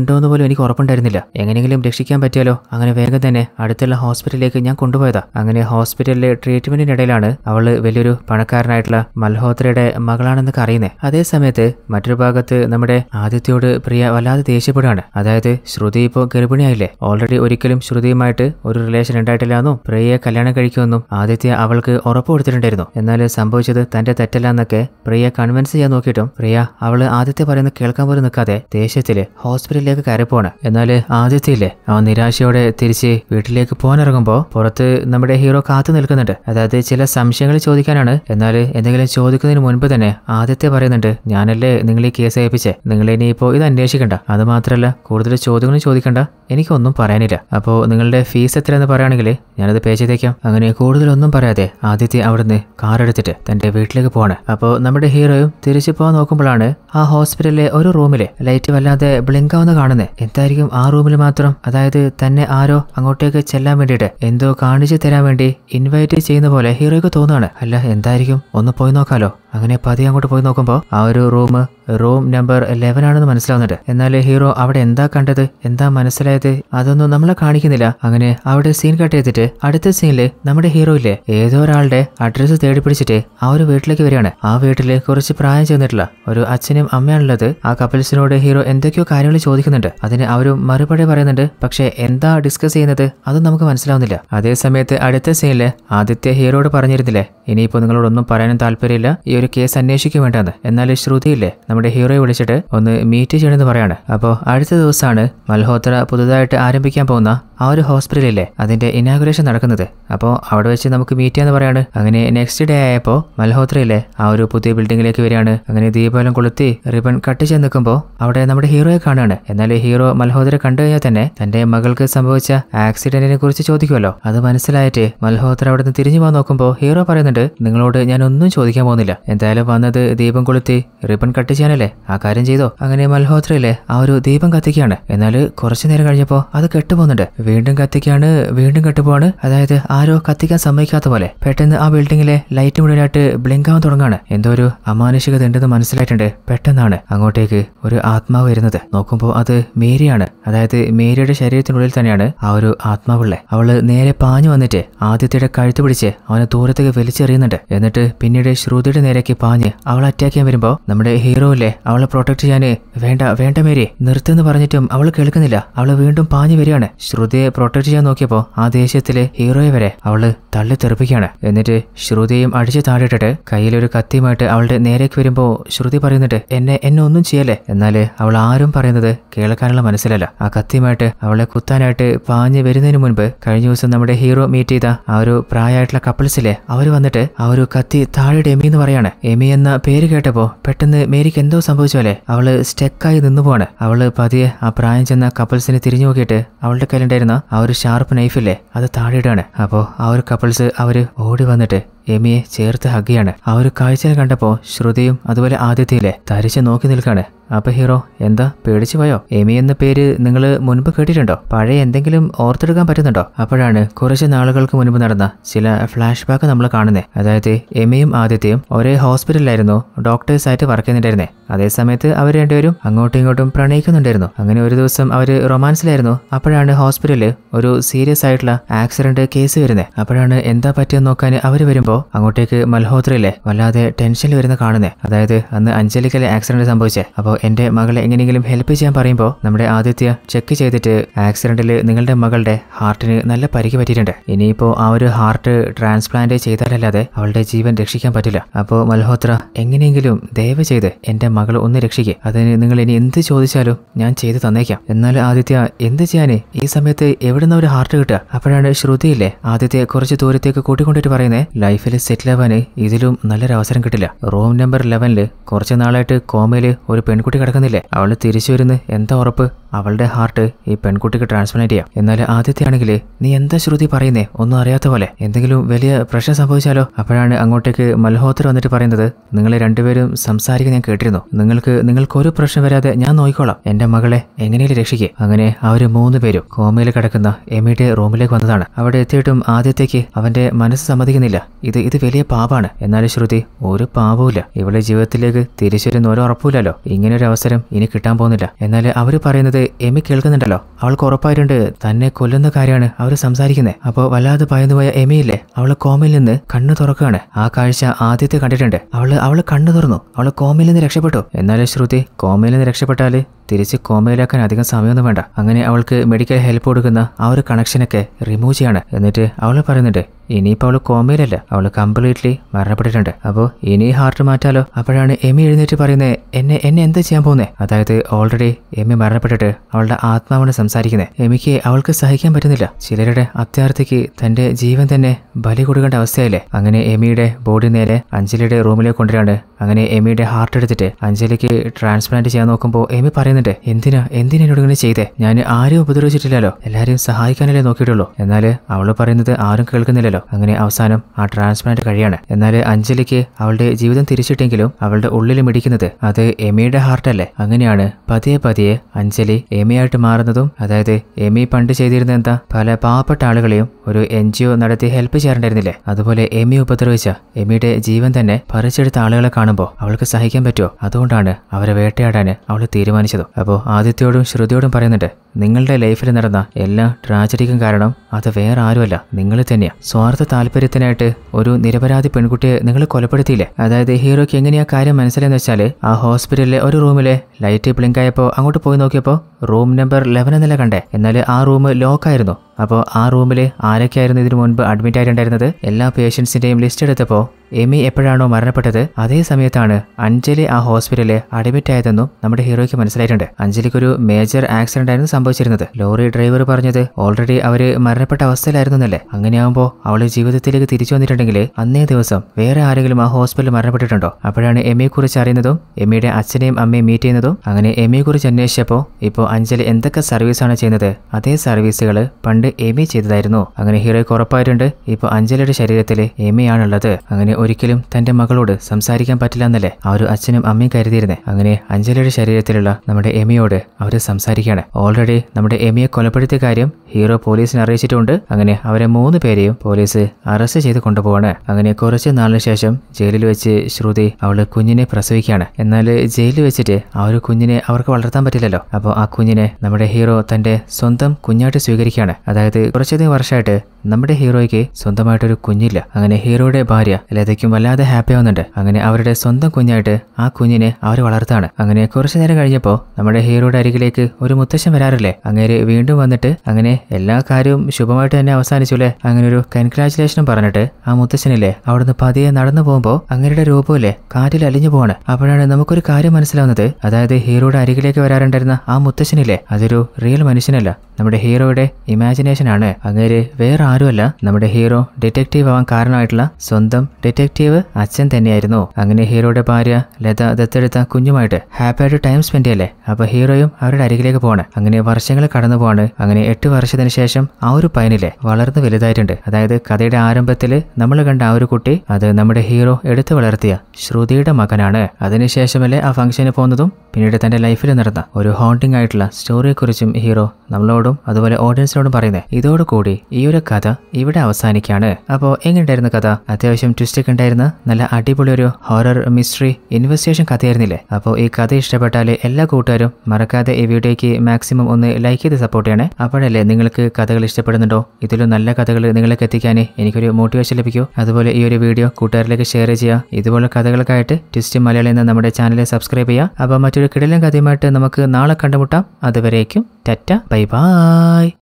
S1: ഉണ്ടോ എന്ന് പോലും എനിക്ക് ഉറപ്പുണ്ടായിരുന്നില്ല എങ്ങനെയെങ്കിലും രക്ഷിക്കാൻ പറ്റിയാലോ അങ്ങനെ വേഗം തന്നെ അടുത്തുള്ള ഹോസ്പിറ്റലിലേക്ക് ഞാൻ കൊണ്ടുപോയതാ അങ്ങനെ ഹോസ്പിറ്റലിലെ ട്രീറ്റ്മെന്റിനിടയിലാണ് അവൾ വലിയൊരു പണക്കാരനായിട്ടുള്ള മൽഹോത്രയുടെ മകളാണെന്നൊക്കെ അറിയുന്നത് അതേ സമയത്ത് മറ്റൊരു ഭാഗത്ത് നമ്മുടെ ആദിത്യോട് പ്രിയ വല്ലാതെ ദേഷ്യപ്പെടുകയാണ് അതായത് ശ്രുതി ഇപ്പോൾ ഗർഭിണിയായില്ലേ ഓൾറെഡി ഒരിക്കലും ശ്രുതിയുമായിട്ട് ഒരു റിലേഷൻ ഉണ്ടായിട്ടില്ല എന്നും പ്രിയയെ കല്യാണം കഴിക്കുമെന്നും ആദിത്യ അവൾക്ക് ഉറപ്പ് കൊടുത്തിട്ടുണ്ടായിരുന്നു എന്നാൽ സംഭവിച്ചത് തന്റെ തെറ്റല്ലാന്നൊക്കെ പ്രിയ കൺവിൻസ് ചെയ്യാൻ നോക്കിയിട്ടും പ്രിയ അവൾ ആദിത്യ പറയുന്നത് കേൾക്കാൻ പോലും നിൽക്കാതെ ദേഷ്യത്തില് ഹോസ്പിറ്റലിലേക്ക് പോണ് എന്നാൽ ആദിത്യയില്ലേ അവൻ നിരാശയോടെ തിരിച്ച് വീട്ടിലേക്ക് പോകാനിറങ്ങുമ്പോൾ പുറത്ത് നമ്മുടെ ഹീറോ കാത്തു നിൽക്കുന്നുണ്ട് അതായത് ചില സംശയങ്ങൾ ചോദിക്കാനാണ് എന്നാൽ എന്തെങ്കിലും ചോദിക്കുന്നതിന് മുൻപ് തന്നെ ആദിത്യ പറയുന്നുണ്ട് ഞാനല്ലേ നിങ്ങൾ ഈ കേസ് ഏൽപ്പിച്ചേ നിങ്ങൾ ഇനിയിപ്പോൾ ഇത് അന്വേഷിക്കണ്ട അത് മാത്രമല്ല കൂടുതൽ ചോദ്യങ്ങളും ചോദിക്കണ്ട എനിക്കൊന്നും പറയാനില്ല അപ്പോൾ നിങ്ങളുടെ ഫീസ് എത്രയെന്ന് പറയുകയാണെങ്കിൽ ഞാനത് പേ ചെയ്തേക്കാം അങ്ങനെ കൂടുതൽ കൂടുതലൊന്നും പറയാതെ ആദിത്യ അവിടുന്ന് കാറെടുത്തിട്ട് തന്റെ വീട്ടിലേക്ക് പോവാണ് അപ്പോൾ നമ്മുടെ ഹീറോയും തിരിച്ചു പോകാൻ നോക്കുമ്പോഴാണ് ആ ഹോസ്പിറ്റലിലെ ഒരു റൂമില് ലൈറ്റ് വല്ലാതെ ബ്ലിങ്ക് ആവുന്ന കാണുന്നത് എന്തായിരിക്കും ആ റൂമിൽ മാത്രം അതായത് തന്നെ ആരോ അങ്ങോട്ടേക്ക് ചെല്ലാൻ വേണ്ടിയിട്ട് എന്തോ കാണിച്ചു തരാൻ വേണ്ടി ഇൻവൈറ്റ് ചെയ്യുന്ന പോലെ ഹീറോയ്ക്ക് തോന്നുകയാണ് അല്ല എന്തായിരിക്കും ഒന്ന് പോയി നോക്കാലോ അങ്ങനെ പതി അങ്ങോട്ട് പോയി നോക്കുമ്പോൾ ആ ഒരു റൂം റൂം നമ്പർ ലെവൻ ആണെന്ന് മനസ്സിലാവുന്നുണ്ട് എന്നാൽ ഹീറോ അവിടെ എന്താ കണ്ടത് എന്താ മനസ്സിലായത് അതൊന്നും നമ്മളെ കാണിക്കുന്നില്ല അങ്ങനെ അവിടെ സീൻ കട്ട് ചെയ്തിട്ട് അടുത്ത സീനിൽ നമ്മുടെ ഹീറോ ഇല്ലേ ഏതോ ഒരാളുടെ അഡ്രസ്സ് തേടി പിടിച്ചിട്ട് ആ ഒരു വീട്ടിലേക്ക് വരികയാണ് ആ വീട്ടില് കുറച്ച് പ്രായം ചെന്നിട്ടില്ല ഒരു അച്ഛനും അമ്മയാണുള്ളത് ആ കപ്പിൾസിനോട് ഹീറോ എന്തൊക്കെയോ കാര്യങ്ങൾ ചോദിക്കുന്നുണ്ട് അതിന് അവർ മറുപടി പറയുന്നുണ്ട് പക്ഷേ എന്താ ഡിസ്കസ് ചെയ്യുന്നത് അതും നമുക്ക് മനസ്സിലാവുന്നില്ല അതേ സമയത്ത് അടുത്ത സീനിൽ ആദിത്യ ഹീറോട് പറഞ്ഞിരുന്നില്ലേ ഇനിയിപ്പോ നിങ്ങളോടൊന്നും പറയാനും താല്പര്യമില്ല ഈ ഒരു ഒരു കേസ് അന്വേഷിക്കുവേണ്ടെന്ന് എന്നാൽ ശ്രുതിയില്ലേ നമ്മുടെ ഹീറോയെ വിളിച്ചിട്ട് ഒന്ന് മീറ്റ് ചെയ്യണമെന്ന് പറയാണ് അപ്പോൾ അടുത്ത ദിവസമാണ് മൽഹോത്ര പുതുതായിട്ട് ആരംഭിക്കാൻ പോകുന്ന ആ ഒരു ഹോസ്പിറ്റലില്ലേ അതിൻ്റെ ഇനാഗുറേഷൻ നടക്കുന്നത് അപ്പോൾ അവിടെ വെച്ച് നമുക്ക് മീറ്റ് ചെയ്യാന്ന് പറയാണ് അങ്ങനെ നെക്സ്റ്റ് ഡേ ആയപ്പോൾ മൽഹോത്രയിലെ ആ ഒരു പുതിയ ബിൽഡിങ്ങിലേക്ക് വരികയാണ് അങ്ങനെ ദീപാലം കൊളുത്തി റിബൺ കട്ട് ചെയ്ത് നിൽക്കുമ്പോൾ അവിടെ നമ്മുടെ ഹീറോയെ കാണുകയാണ് എന്നാൽ ഹീറോ മൽഹോത്ര കണ്ടു കഴിഞ്ഞാൽ തന്നെ തൻ്റെ മകൾക്ക് സംഭവിച്ച ആക്സിഡന്റിനെ കുറിച്ച് ചോദിക്കുമല്ലോ അത് മനസ്സിലായിട്ട് മൽഹോത്ര അവിടെ നിന്ന് തിരിഞ്ഞു പോകാൻ നോക്കുമ്പോൾ ഹീറോ പറയുന്നുണ്ട് നിങ്ങളോട് ഞാൻ ഒന്നും ചോദിക്കാൻ പോകുന്നില്ല എന്തായാലും വന്നത് ദീപം കൊളുത്തി റിബൺ കട്ട് ചെയ്യാനല്ലേ ആ കാര്യം ചെയ്തോ അങ്ങനെ മൽഹോത്രയിലെ ആ ഒരു ദീപം കത്തിക്കുകയാണ് എന്നാൽ കുറച്ചു നേരം കഴിഞ്ഞപ്പോൾ അത് കെട്ടുപോകുന്നുണ്ട് വീണ്ടും കത്തിക്കുകയാണ് വീണ്ടും കെട്ടുപോവാണ് അതായത് ആരോ കത്തിക്കാൻ സമ്മതിക്കാത്ത പോലെ പെട്ടെന്ന് ആ ബിൽഡിങ്ങിലെ ലൈറ്റ് മുഴുവനായിട്ട് ബ്ലിങ്ക് ആവാൻ തുടങ്ങാണ് എന്തോ ഒരു അമാനുഷികത ഉണ്ടെന്ന് മനസ്സിലായിട്ടുണ്ട് പെട്ടെന്നാണ് അങ്ങോട്ടേക്ക് ഒരു ആത്മാവ് വരുന്നത് നോക്കുമ്പോൾ അത് മേരിയാണ് അതായത് മേരിയുടെ ശരീരത്തിനുള്ളിൽ തന്നെയാണ് ആ ഒരു ആത്മാവുള്ളത് അവള് നേരെ പാഞ്ഞു വന്നിട്ട് ആദിത്യയുടെ കഴുത്ത് പിടിച്ച് അവനെ ദൂരത്തേക്ക് വലിച്ചെറിയുന്നുണ്ട് എന്നിട്ട് പിന്നീട് ശ്രുതിയുടെ നേരെ നേരേക്ക് പാഞ്ഞ് അവൾ അറ്റാക്ക് ചെയ്യാൻ വരുമ്പോൾ നമ്മുടെ ഹീറോ അല്ലേ അവളെ പ്രൊട്ടക്ട് ചെയ്യാൻ വേണ്ട വേണ്ട മേരി നിർത്തുന്നു പറഞ്ഞിട്ടും അവൾ കേൾക്കുന്നില്ല അവള് വീണ്ടും പാഞ്ഞു വരികയാണ് ശ്രുതിയെ പ്രൊട്ടക്ട് ചെയ്യാൻ നോക്കിയപ്പോൾ ആ ദേഷ്യത്തിലെ ഹീറോയെ വരെ അവള് തള്ളി തെറിപ്പിക്കുകയാണ് എന്നിട്ട് ശ്രുതിയും അടിച്ചു താഴെട്ടിട്ട് കയ്യിലൊരു കത്തിയുമായിട്ട് അവളുടെ നേരേക്ക് വരുമ്പോൾ ശ്രുതി പറയുന്നുണ്ട് എന്നെ എന്നെ ഒന്നും ചെയ്യല്ലേ എന്നാൽ അവൾ ആരും പറയുന്നത് കേൾക്കാനുള്ള മനസ്സിലല്ല ആ കത്തിയുമായിട്ട് അവളെ കുത്താനായിട്ട് പാഞ്ഞു വരുന്നതിന് മുൻപ് കഴിഞ്ഞ ദിവസം നമ്മുടെ ഹീറോ മീറ്റ് ചെയ്ത ആ ഒരു പ്രായമായിട്ടുള്ള കപ്പിൾസിലെ അവർ വന്നിട്ട് ആ ഒരു കത്തി താഴെ ഡെമി എന്ന് പറയാണ് പോവാണ് എമി എന്ന പേര് കേട്ടപ്പോൾ പെട്ടെന്ന് മേരിക്ക് എന്തോ സംഭവിച്ച പോലെ അവള് സ്റ്റെക്കായി നിന്നു പോവാണ് അവള് പതിയെ ആ പ്രായം ചെന്ന കപ്പിൾസിനെ തിരിഞ്ഞു നോക്കിയിട്ട് അവളുടെ കയ്യിലുണ്ടായിരുന്ന ആ ഒരു ഷാർപ്പ് നൈഫില്ലേ അത് താഴെയിടുകയാണ് അപ്പോൾ ആ ഒരു കപ്പിൾസ് അവര് ഓടി വന്നിട്ട് എമിയെ ചേർത്ത് ഹഗിയാണ് ആ ഒരു കാഴ്ച കണ്ടപ്പോൾ ശ്രുതിയും അതുപോലെ ആദിത്യയിലെ തരിച്ചു നോക്കി നിൽക്കാണ് അപ്പൊ ഹീറോ എന്താ പേടിച്ചു പോയോ എമി എന്ന പേര് നിങ്ങൾ മുൻപ് കേട്ടിട്ടുണ്ടോ പഴയ എന്തെങ്കിലും ഓർത്തെടുക്കാൻ പറ്റുന്നുണ്ടോ അപ്പോഴാണ് കുറച്ച് നാളുകൾക്ക് മുൻപ് നടന്ന ചില ഫ്ലാഷ് ബാക്ക് നമ്മൾ കാണുന്നത് അതായത് എമിയും ആദിത്യയും ഒരേ ഹോസ്പിറ്റലിലായിരുന്നു ഡോക്ടേഴ്സായിട്ട് വർക്ക് ചെയ്യുന്നുണ്ടായിരുന്നേ അതേ സമയത്ത് അവർ രണ്ടുപേരും അങ്ങോട്ടും ഇങ്ങോട്ടും പ്രണയിക്കുന്നുണ്ടായിരുന്നു അങ്ങനെ ഒരു ദിവസം അവർ റൊമാൻസിലായിരുന്നു അപ്പോഴാണ് ഹോസ്പിറ്റലിൽ ഒരു സീരിയസ് ആയിട്ടുള്ള ആക്സിഡന്റ് കേസ് വരുന്നത് അപ്പോഴാണ് എന്താ പറ്റിയെന്ന് നോക്കാൻ അവർ വരുമ്പോൾ നോക്കുമ്പോൾ അങ്ങോട്ടേക്ക് മൽഹോത്രയിലെ വല്ലാതെ ടെൻഷനിൽ വരുന്ന കാണുന്നേ അതായത് അന്ന് അഞ്ജലിക്കലെ ആക്സിഡന്റ് സംഭവിച്ചേ അപ്പോൾ എൻ്റെ മകളെ എങ്ങനെയെങ്കിലും ഹെൽപ്പ് ചെയ്യാൻ പറയുമ്പോൾ നമ്മുടെ ആദിത്യ ചെക്ക് ചെയ്തിട്ട് ആക്സിഡന്റിൽ നിങ്ങളുടെ മകളുടെ ഹാർട്ടിന് നല്ല പരിക്ക് പറ്റിയിട്ടുണ്ട് ഇനിയിപ്പോൾ ആ ഒരു ഹാർട്ട് ട്രാൻസ്പ്ലാന്റ് ചെയ്താലല്ലാതെ അവളുടെ ജീവൻ രക്ഷിക്കാൻ പറ്റില്ല അപ്പോൾ മൽഹോത്ര എങ്ങനെയെങ്കിലും ദയവ് ചെയ്ത് എൻ്റെ മകൾ ഒന്ന് രക്ഷിക്കുക അതിന് നിങ്ങൾ ഇനി എന്ത് ചോദിച്ചാലും ഞാൻ ചെയ്തു തന്നേക്കാം എന്നാൽ ആദിത്യ എന്ത് ചെയ്യാന് ഈ സമയത്ത് എവിടുന്ന ഒരു ഹാർട്ട് കിട്ടുക അപ്പോഴാണ് ശ്രുതിയില്ലേ ആദ്യത്തെ കുറച്ച് ദൂരത്തേക്ക് കൂട്ടിക്കൊണ്ടിട്ട് പറയുന്നത് ലൈഫ് ലൈഫിൽ സെറ്റിൽ ആവാൻ ഇതിലും നല്ലൊരവസരം കിട്ടില്ല റൂം നമ്പർ ലെവനിൽ കുറച്ച് നാളായിട്ട് കോമയിൽ ഒരു പെൺകുട്ടി കിടക്കുന്നില്ലേ അവൾ തിരിച്ചു വരുന്ന എന്താ ഉറപ്പ് അവളുടെ ഹാർട്ട് ഈ പെൺകുട്ടിക്ക് ട്രാൻസ്പ്ലാന്റ് ചെയ്യാം എന്നാൽ ആദ്യത്തെ ആണെങ്കിൽ നീ എന്താ ശ്രുതി പറയുന്നേ ഒന്നും അറിയാത്ത പോലെ എന്തെങ്കിലും വലിയ പ്രശ്നം സംഭവിച്ചാലോ അപ്പോഴാണ് അങ്ങോട്ടേക്ക് മൽഹോത്ര വന്നിട്ട് പറയുന്നത് നിങ്ങൾ രണ്ടുപേരും സംസാരിക്കുന്ന ഞാൻ കേട്ടിരുന്നു നിങ്ങൾക്ക് നിങ്ങൾക്കൊരു പ്രശ്നം വരാതെ ഞാൻ നോക്കിക്കോളാം എൻ്റെ മകളെ എങ്ങനെയും രക്ഷിക്കുക അങ്ങനെ അവർ മൂന്ന് പേരും കോമയിൽ കിടക്കുന്ന എമിയുടെ റൂമിലേക്ക് വന്നതാണ് അവിടെ എത്തിയിട്ടും ആദ്യത്തേക്ക് അവന്റെ മനസ്സ് സമ്മതിക്കുന്നില്ല ഇത് ഇത് ഇത് വലിയ പാപാണ് എന്നാലും ശ്രുതി ഒരു പാപവുമില്ല ഇവളുടെ ജീവിതത്തിലേക്ക് തിരിച്ചുവരുന്ന ഒരു ഉറപ്പുമില്ലല്ലോ ഇങ്ങനൊരു അവസരം ഇനി കിട്ടാൻ പോകുന്നില്ല എന്നാൽ അവർ പറയുന്നത് എമി കേൾക്കുന്നുണ്ടല്ലോ അവൾക്ക് ഉറപ്പായിട്ടുണ്ട് തന്നെ കൊല്ലുന്ന കാര്യമാണ് അവർ സംസാരിക്കുന്നത് അപ്പോൾ വല്ലാതെ പയന്നുപോയ എമിയില്ലേ അവൾ കോമയിൽ നിന്ന് കണ്ണു തുറക്കുകയാണ് ആ കാഴ്ച ആദ്യത്തെ കണ്ടിട്ടുണ്ട് അവൾ അവൾ കണ്ണു തുറന്നു അവൾ കോമയിൽ നിന്ന് രക്ഷപ്പെട്ടു എന്നാലും ശ്രുതി കോമയിൽ നിന്ന് രക്ഷപ്പെട്ടാൽ തിരിച്ച് കോമയിലാക്കാൻ അധികം സമയമൊന്നും വേണ്ട അങ്ങനെ അവൾക്ക് മെഡിക്കൽ ഹെൽപ്പ് കൊടുക്കുന്ന ആ ഒരു കണക്ഷനൊക്കെ റിമൂവ് ചെയ്യാണ് എന്നിട്ട് അവൾ പറയുന്നുണ്ട് ഇനിയിപ്പോൾ അവൾ കോമയിലല്ല അവൾ കംപ്ലീറ്റ്ലി മരണപ്പെട്ടിട്ടുണ്ട് അപ്പോൾ ഇനി ഹാർട്ട് മാറ്റാലോ അപ്പോഴാണ് എമി എഴുന്നേറ്റ് പറയുന്നത് എന്നെ എന്നെ എന്താ ചെയ്യാൻ പോകുന്നത് അതായത് ഓൾറെഡി എമി മരണപ്പെട്ടിട്ട് അവളുടെ ആത്മാവാണ് സംസാരിക്കുന്നത് എമിക്ക് അവൾക്ക് സഹിക്കാൻ പറ്റുന്നില്ല ചിലരുടെ അത്യാർത്ഥിക്ക് തൻ്റെ ജീവൻ തന്നെ ബലി കൊടുക്കേണ്ട അവസ്ഥയല്ലേ അങ്ങനെ എമിയുടെ ബോഡി നേരെ അഞ്ജലിയുടെ റൂമിലേക്ക് കൊണ്ടുവരാണ് അങ്ങനെ എമിയുടെ ഹാർട്ട് എടുത്തിട്ട് അഞ്ജലിക്ക് ട്രാൻസ്പ്ലാന്റ് ചെയ്യാൻ നോക്കുമ്പോൾ എമി പറയുന്നത് പറയുന്നുണ്ട് എന്തിനാ എന്തിനാ എന്നോട് ഇങ്ങനെ ചെയ്തേ ഞാൻ ആരും ഉപദ്രവിച്ചിട്ടില്ലല്ലോ എല്ലാവരെയും സഹായിക്കാനല്ലേ നോക്കിയിട്ടുള്ളൂ എന്നാൽ അവൾ പറയുന്നത് ആരും കേൾക്കുന്നില്ലല്ലോ അങ്ങനെ അവസാനം ആ ട്രാൻസ്പ്ലാന്റ് കഴിയാണ് എന്നാൽ അഞ്ജലിക്ക് അവളുടെ ജീവിതം തിരിച്ചിട്ടെങ്കിലും അവളുടെ ഉള്ളിൽ മിടിക്കുന്നത് അത് എമിയുടെ ഹാർട്ടല്ലേ അങ്ങനെയാണ് പതിയെ പതിയെ അഞ്ജലി എമിയായിട്ട് മാറുന്നതും അതായത് എമി പണ്ട് ചെയ്തിരുന്ന എന്താ പല പാവപ്പെട്ട ആളുകളെയും ഒരു എൻ ജി ഒ നടത്തി ഹെൽപ്പ് ചെയ്യാറുണ്ടായിരുന്നില്ലേ അതുപോലെ എമി ഉപദ്രവിച്ച എമിയുടെ ജീവൻ തന്നെ പറിച്ചെടുത്ത ആളുകളെ കാണുമ്പോൾ അവൾക്ക് സഹിക്കാൻ പറ്റുമോ അതുകൊണ്ടാണ് അവരെ വേട്ടയാടാൻ അവൾ തീരുമാനിച്ചത് അപ്പോൾ ആദിത്യയോടും ശ്രുതിയോടും പറയുന്നുണ്ട് നിങ്ങളുടെ ലൈഫിൽ നടന്ന എല്ലാ ട്രാജഡിക്കും കാരണം അത് വേറെ ആരുമല്ല നിങ്ങൾ തന്നെയാണ് സ്വാർത്ഥ താല്പര്യത്തിനായിട്ട് ഒരു നിരപരാധി പെൺകുട്ടിയെ നിങ്ങൾ കൊലപ്പെടുത്തിയില്ലേ അതായത് ഹീറോയ്ക്ക് എങ്ങനെയാ കാര്യം മനസ്സിലായെന്ന് വെച്ചാൽ ആ ഹോസ്പിറ്റലിലെ ഒരു റൂമിലെ ലൈറ്റ് ബ്ലിങ്ക് ആയപ്പോൾ അങ്ങോട്ട് പോയി നോക്കിയപ്പോൾ റൂം നമ്പർ ലെവൻ എന്നല്ല കണ്ടേ എന്നാൽ ആ റൂം ലോക്കായിരുന്നു അപ്പോൾ ആ റൂമിൽ ആരൊക്കെയായിരുന്നു ഇതിനു മുൻപ് അഡ്മിറ്റ് ആയിട്ടുണ്ടായിരുന്നത് എല്ലാ പേഷ്യൻസിൻ്റെയും ലിസ്റ്റ് എടുത്തപ്പോൾ എമി എപ്പോഴാണോ മരണപ്പെട്ടത് അതേ സമയത്താണ് അഞ്ജലി ആ ഹോസ്പിറ്റലിൽ അഡ്മിറ്റ് ആയതെന്നും നമ്മുടെ ഹീറോയ്ക്ക് മനസ്സിലായിട്ടുണ്ട് അഞ്ജലിക്കൊരു മേജർ ആക്സിഡൻ്റ് ആയിരുന്നു സംഭവിച്ചിരുന്നത് ലോറി ഡ്രൈവർ പറഞ്ഞത് ഓൾറെഡി അവര് മരണപ്പെട്ട അവസ്ഥയിലായിരുന്നു അല്ലേ അങ്ങനെയാകുമ്പോൾ അവള് ജീവിതത്തിലേക്ക് തിരിച്ചു വന്നിട്ടുണ്ടെങ്കിൽ അന്നേ ദിവസം വേറെ ആരെങ്കിലും ആ ഹോസ്പിറ്റലിൽ മരണപ്പെട്ടിട്ടുണ്ടോ അപ്പോഴാണ് കുറിച്ച് അറിയുന്നതും എമ്മിയുടെ അച്ഛനെയും അമ്മയും മീറ്റ് ചെയ്യുന്നതും അങ്ങനെ കുറിച്ച് അന്വേഷിച്ചപ്പോ ഇപ്പൊ അഞ്ജലി എന്തൊക്കെ സർവീസാണ് ചെയ്യുന്നത് അതേ സർവീസുകൾ പണ്ട് എമി ചെയ്തതായിരുന്നു അങ്ങനെ ഹീറോയ്ക്ക് ഉറപ്പായിട്ടുണ്ട് ഇപ്പോൾ അഞ്ജലിയുടെ ശരീരത്തിൽ എമിയാണുള്ളത് അങ്ങനെ ഒരിക്കലും തന്റെ മകളോട് സംസാരിക്കാൻ പറ്റില്ല എന്നല്ലേ ആ ഒരു അച്ഛനും അമ്മയും കരുതിയിരുന്നേ അങ്ങനെ അഞ്ജലിയുടെ ശരീരത്തിലുള്ള നമ്മുടെ എമിയോട് അവർ സംസാരിക്കുകയാണ് ഓൾറെഡി നമ്മുടെ എമിയെ കൊലപ്പെടുത്തിയ കാര്യം ഹീറോ പോലീസിനെ അറിയിച്ചിട്ടുണ്ട് അങ്ങനെ അവരെ മൂന്ന് പേരെയും പോലീസ് അറസ്റ്റ് ചെയ്ത് കൊണ്ടുപോവാണ് അങ്ങനെ കുറച്ച് നാളിന് ശേഷം ജയിലിൽ വെച്ച് ശ്രുതി അവൾ കുഞ്ഞിനെ പ്രസവിക്കുകയാണ് എന്നാൽ ജയിലിൽ വെച്ചിട്ട് ആ ഒരു കുഞ്ഞിനെ അവർക്ക് വളർത്താൻ പറ്റില്ലല്ലോ അപ്പോൾ ആ കുഞ്ഞിനെ നമ്മുടെ ഹീറോ തൻ്റെ സ്വന്തം കുഞ്ഞായിട്ട് സ്വീകരിക്കുകയാണ് അതായത് കുറച്ചധികം വർഷമായിട്ട് നമ്മുടെ ഹീറോയ്ക്ക് സ്വന്തമായിട്ടൊരു കുഞ്ഞില്ല അങ്ങനെ ഹീറോയുടെ ഭാര്യ ലതയ്ക്കും വല്ലാതെ ഹാപ്പി ആവുന്നുണ്ട് അങ്ങനെ അവരുടെ സ്വന്തം കുഞ്ഞായിട്ട് ആ കുഞ്ഞിനെ അവർ വളർത്താണ് അങ്ങനെ കുറച്ചു നേരം കഴിഞ്ഞപ്പോൾ നമ്മുടെ ഹീറോയുടെ അരികിലേക്ക് ഒരു മുത്തശ്ശൻ വരാറില്ലേ അങ്ങനെ വീണ്ടും വന്നിട്ട് അങ്ങനെ എല്ലാ കാര്യവും ശുഭമായിട്ട് തന്നെ അവസാനിച്ചുല്ലേ അങ്ങനെ ഒരു കൺഗ്രാചുലേഷനും പറഞ്ഞിട്ട് ആ മുത്തശ്ശനില്ലേ അവിടുന്ന് പതിയെ നടന്നു പോകുമ്പോൾ അങ്ങനെയുടെ രൂപമല്ലേ കാറ്റിൽ അലിഞ്ഞു പോവാണ് അപ്പോഴാണ് നമുക്കൊരു കാര്യം മനസ്സിലാവുന്നത് അതായത് ഹീറോയുടെ അരികിലേക്ക് വരാറുണ്ടായിരുന്ന ആ മുത്തശ്ശനില്ലേ അതൊരു റിയൽ മനുഷ്യനല്ല നമ്മുടെ ഹീറോയുടെ ഇമാജിനേഷനാണ് അങ്ങേര് വേറെ ആരുമല്ല നമ്മുടെ ഹീറോ ഡിറ്റക്റ്റീവ് ആവാൻ കാരണമായിട്ടുള്ള സ്വന്തം ഡിറ്റക്റ്റീവ് അച്ഛൻ തന്നെയായിരുന്നു അങ്ങനെ ഹീറോയുടെ ഭാര്യ ലത ദത്തെടുത്ത കുഞ്ഞുമായിട്ട് ഹാപ്പിയായിട്ട് ടൈം സ്പെൻഡ് ചെയ്യല്ലേ അപ്പോൾ ഹീറോയും അവരുടെ അരികിലേക്ക് പോവാണ് അങ്ങനെ വർഷങ്ങൾ കടന്നു പോവാണ് അങ്ങനെ എട്ട് വർഷത്തിന് ശേഷം ആ ഒരു പൈനിലെ വളർന്ന് വലുതായിട്ടുണ്ട് അതായത് കഥയുടെ ആരംഭത്തിൽ നമ്മൾ കണ്ട ആ ഒരു കുട്ടി അത് നമ്മുടെ ഹീറോ എടുത്തു വളർത്തിയ ശ്രുതിയുടെ മകനാണ് അതിനുശേഷമല്ലേ ആ ഫംഗ്ഷന് പോകുന്നതും പിന്നീട് തന്റെ ലൈഫിൽ നടന്ന ഒരു ഹോണ്ടിങ് ആയിട്ടുള്ള സ്റ്റോറിയെക്കുറിച്ചും ഹീറോ നമ്മളോട് പ്രേക്ഷകരോടും അതുപോലെ ഓഡിയൻസിനോടും പറയുന്നത് ഇതോടുകൂടി ഈ ഒരു കഥ ഇവിടെ അവസാനിക്കുകയാണ് അപ്പോൾ എങ്ങനെയുണ്ടായിരുന്നു കഥ അത്യാവശ്യം ട്വിസ്റ്റ് ഒക്കെ ഉണ്ടായിരുന്ന നല്ല അടിപൊളി ഒരു ഹൊറർ മിസ്റ്ററി ഇൻവെസ്റ്റിഗേഷൻ കഥയായിരുന്നില്ലേ അപ്പോൾ ഈ കഥ ഇഷ്ടപ്പെട്ടാൽ എല്ലാ കൂട്ടുകാരും മറക്കാതെ ഈ വീഡിയോയ്ക്ക് മാക്സിമം ഒന്ന് ലൈക്ക് ചെയ്ത് സപ്പോർട്ട് ചെയ്യണേ അപ്പോഴല്ലേ നിങ്ങൾക്ക് കഥകൾ ഇഷ്ടപ്പെടുന്നുണ്ടോ ഇതിലും നല്ല കഥകൾ നിങ്ങൾക്ക് എത്തിക്കാൻ എനിക്കൊരു മോട്ടിവേഷൻ ലഭിക്കൂ അതുപോലെ ഈ ഒരു വീഡിയോ കൂട്ടുകാരിലേക്ക് ഷെയർ ചെയ്യുക ഇതുപോലെ കഥകൾക്കായിട്ട് ട്വിസ്റ്റ് മലയാളി എന്ന നമ്മുടെ ചാനൽ സബ്സ്ക്രൈബ് ചെയ്യുക അപ്പോൾ മറ്റൊരു കിടലൻ കഥയുമായിട്ട് നമുക്ക് നാളെ കണ്ടുമുട്ടാം അതുവരേക്കും ടറ്റ ബൈ ബൈ bye.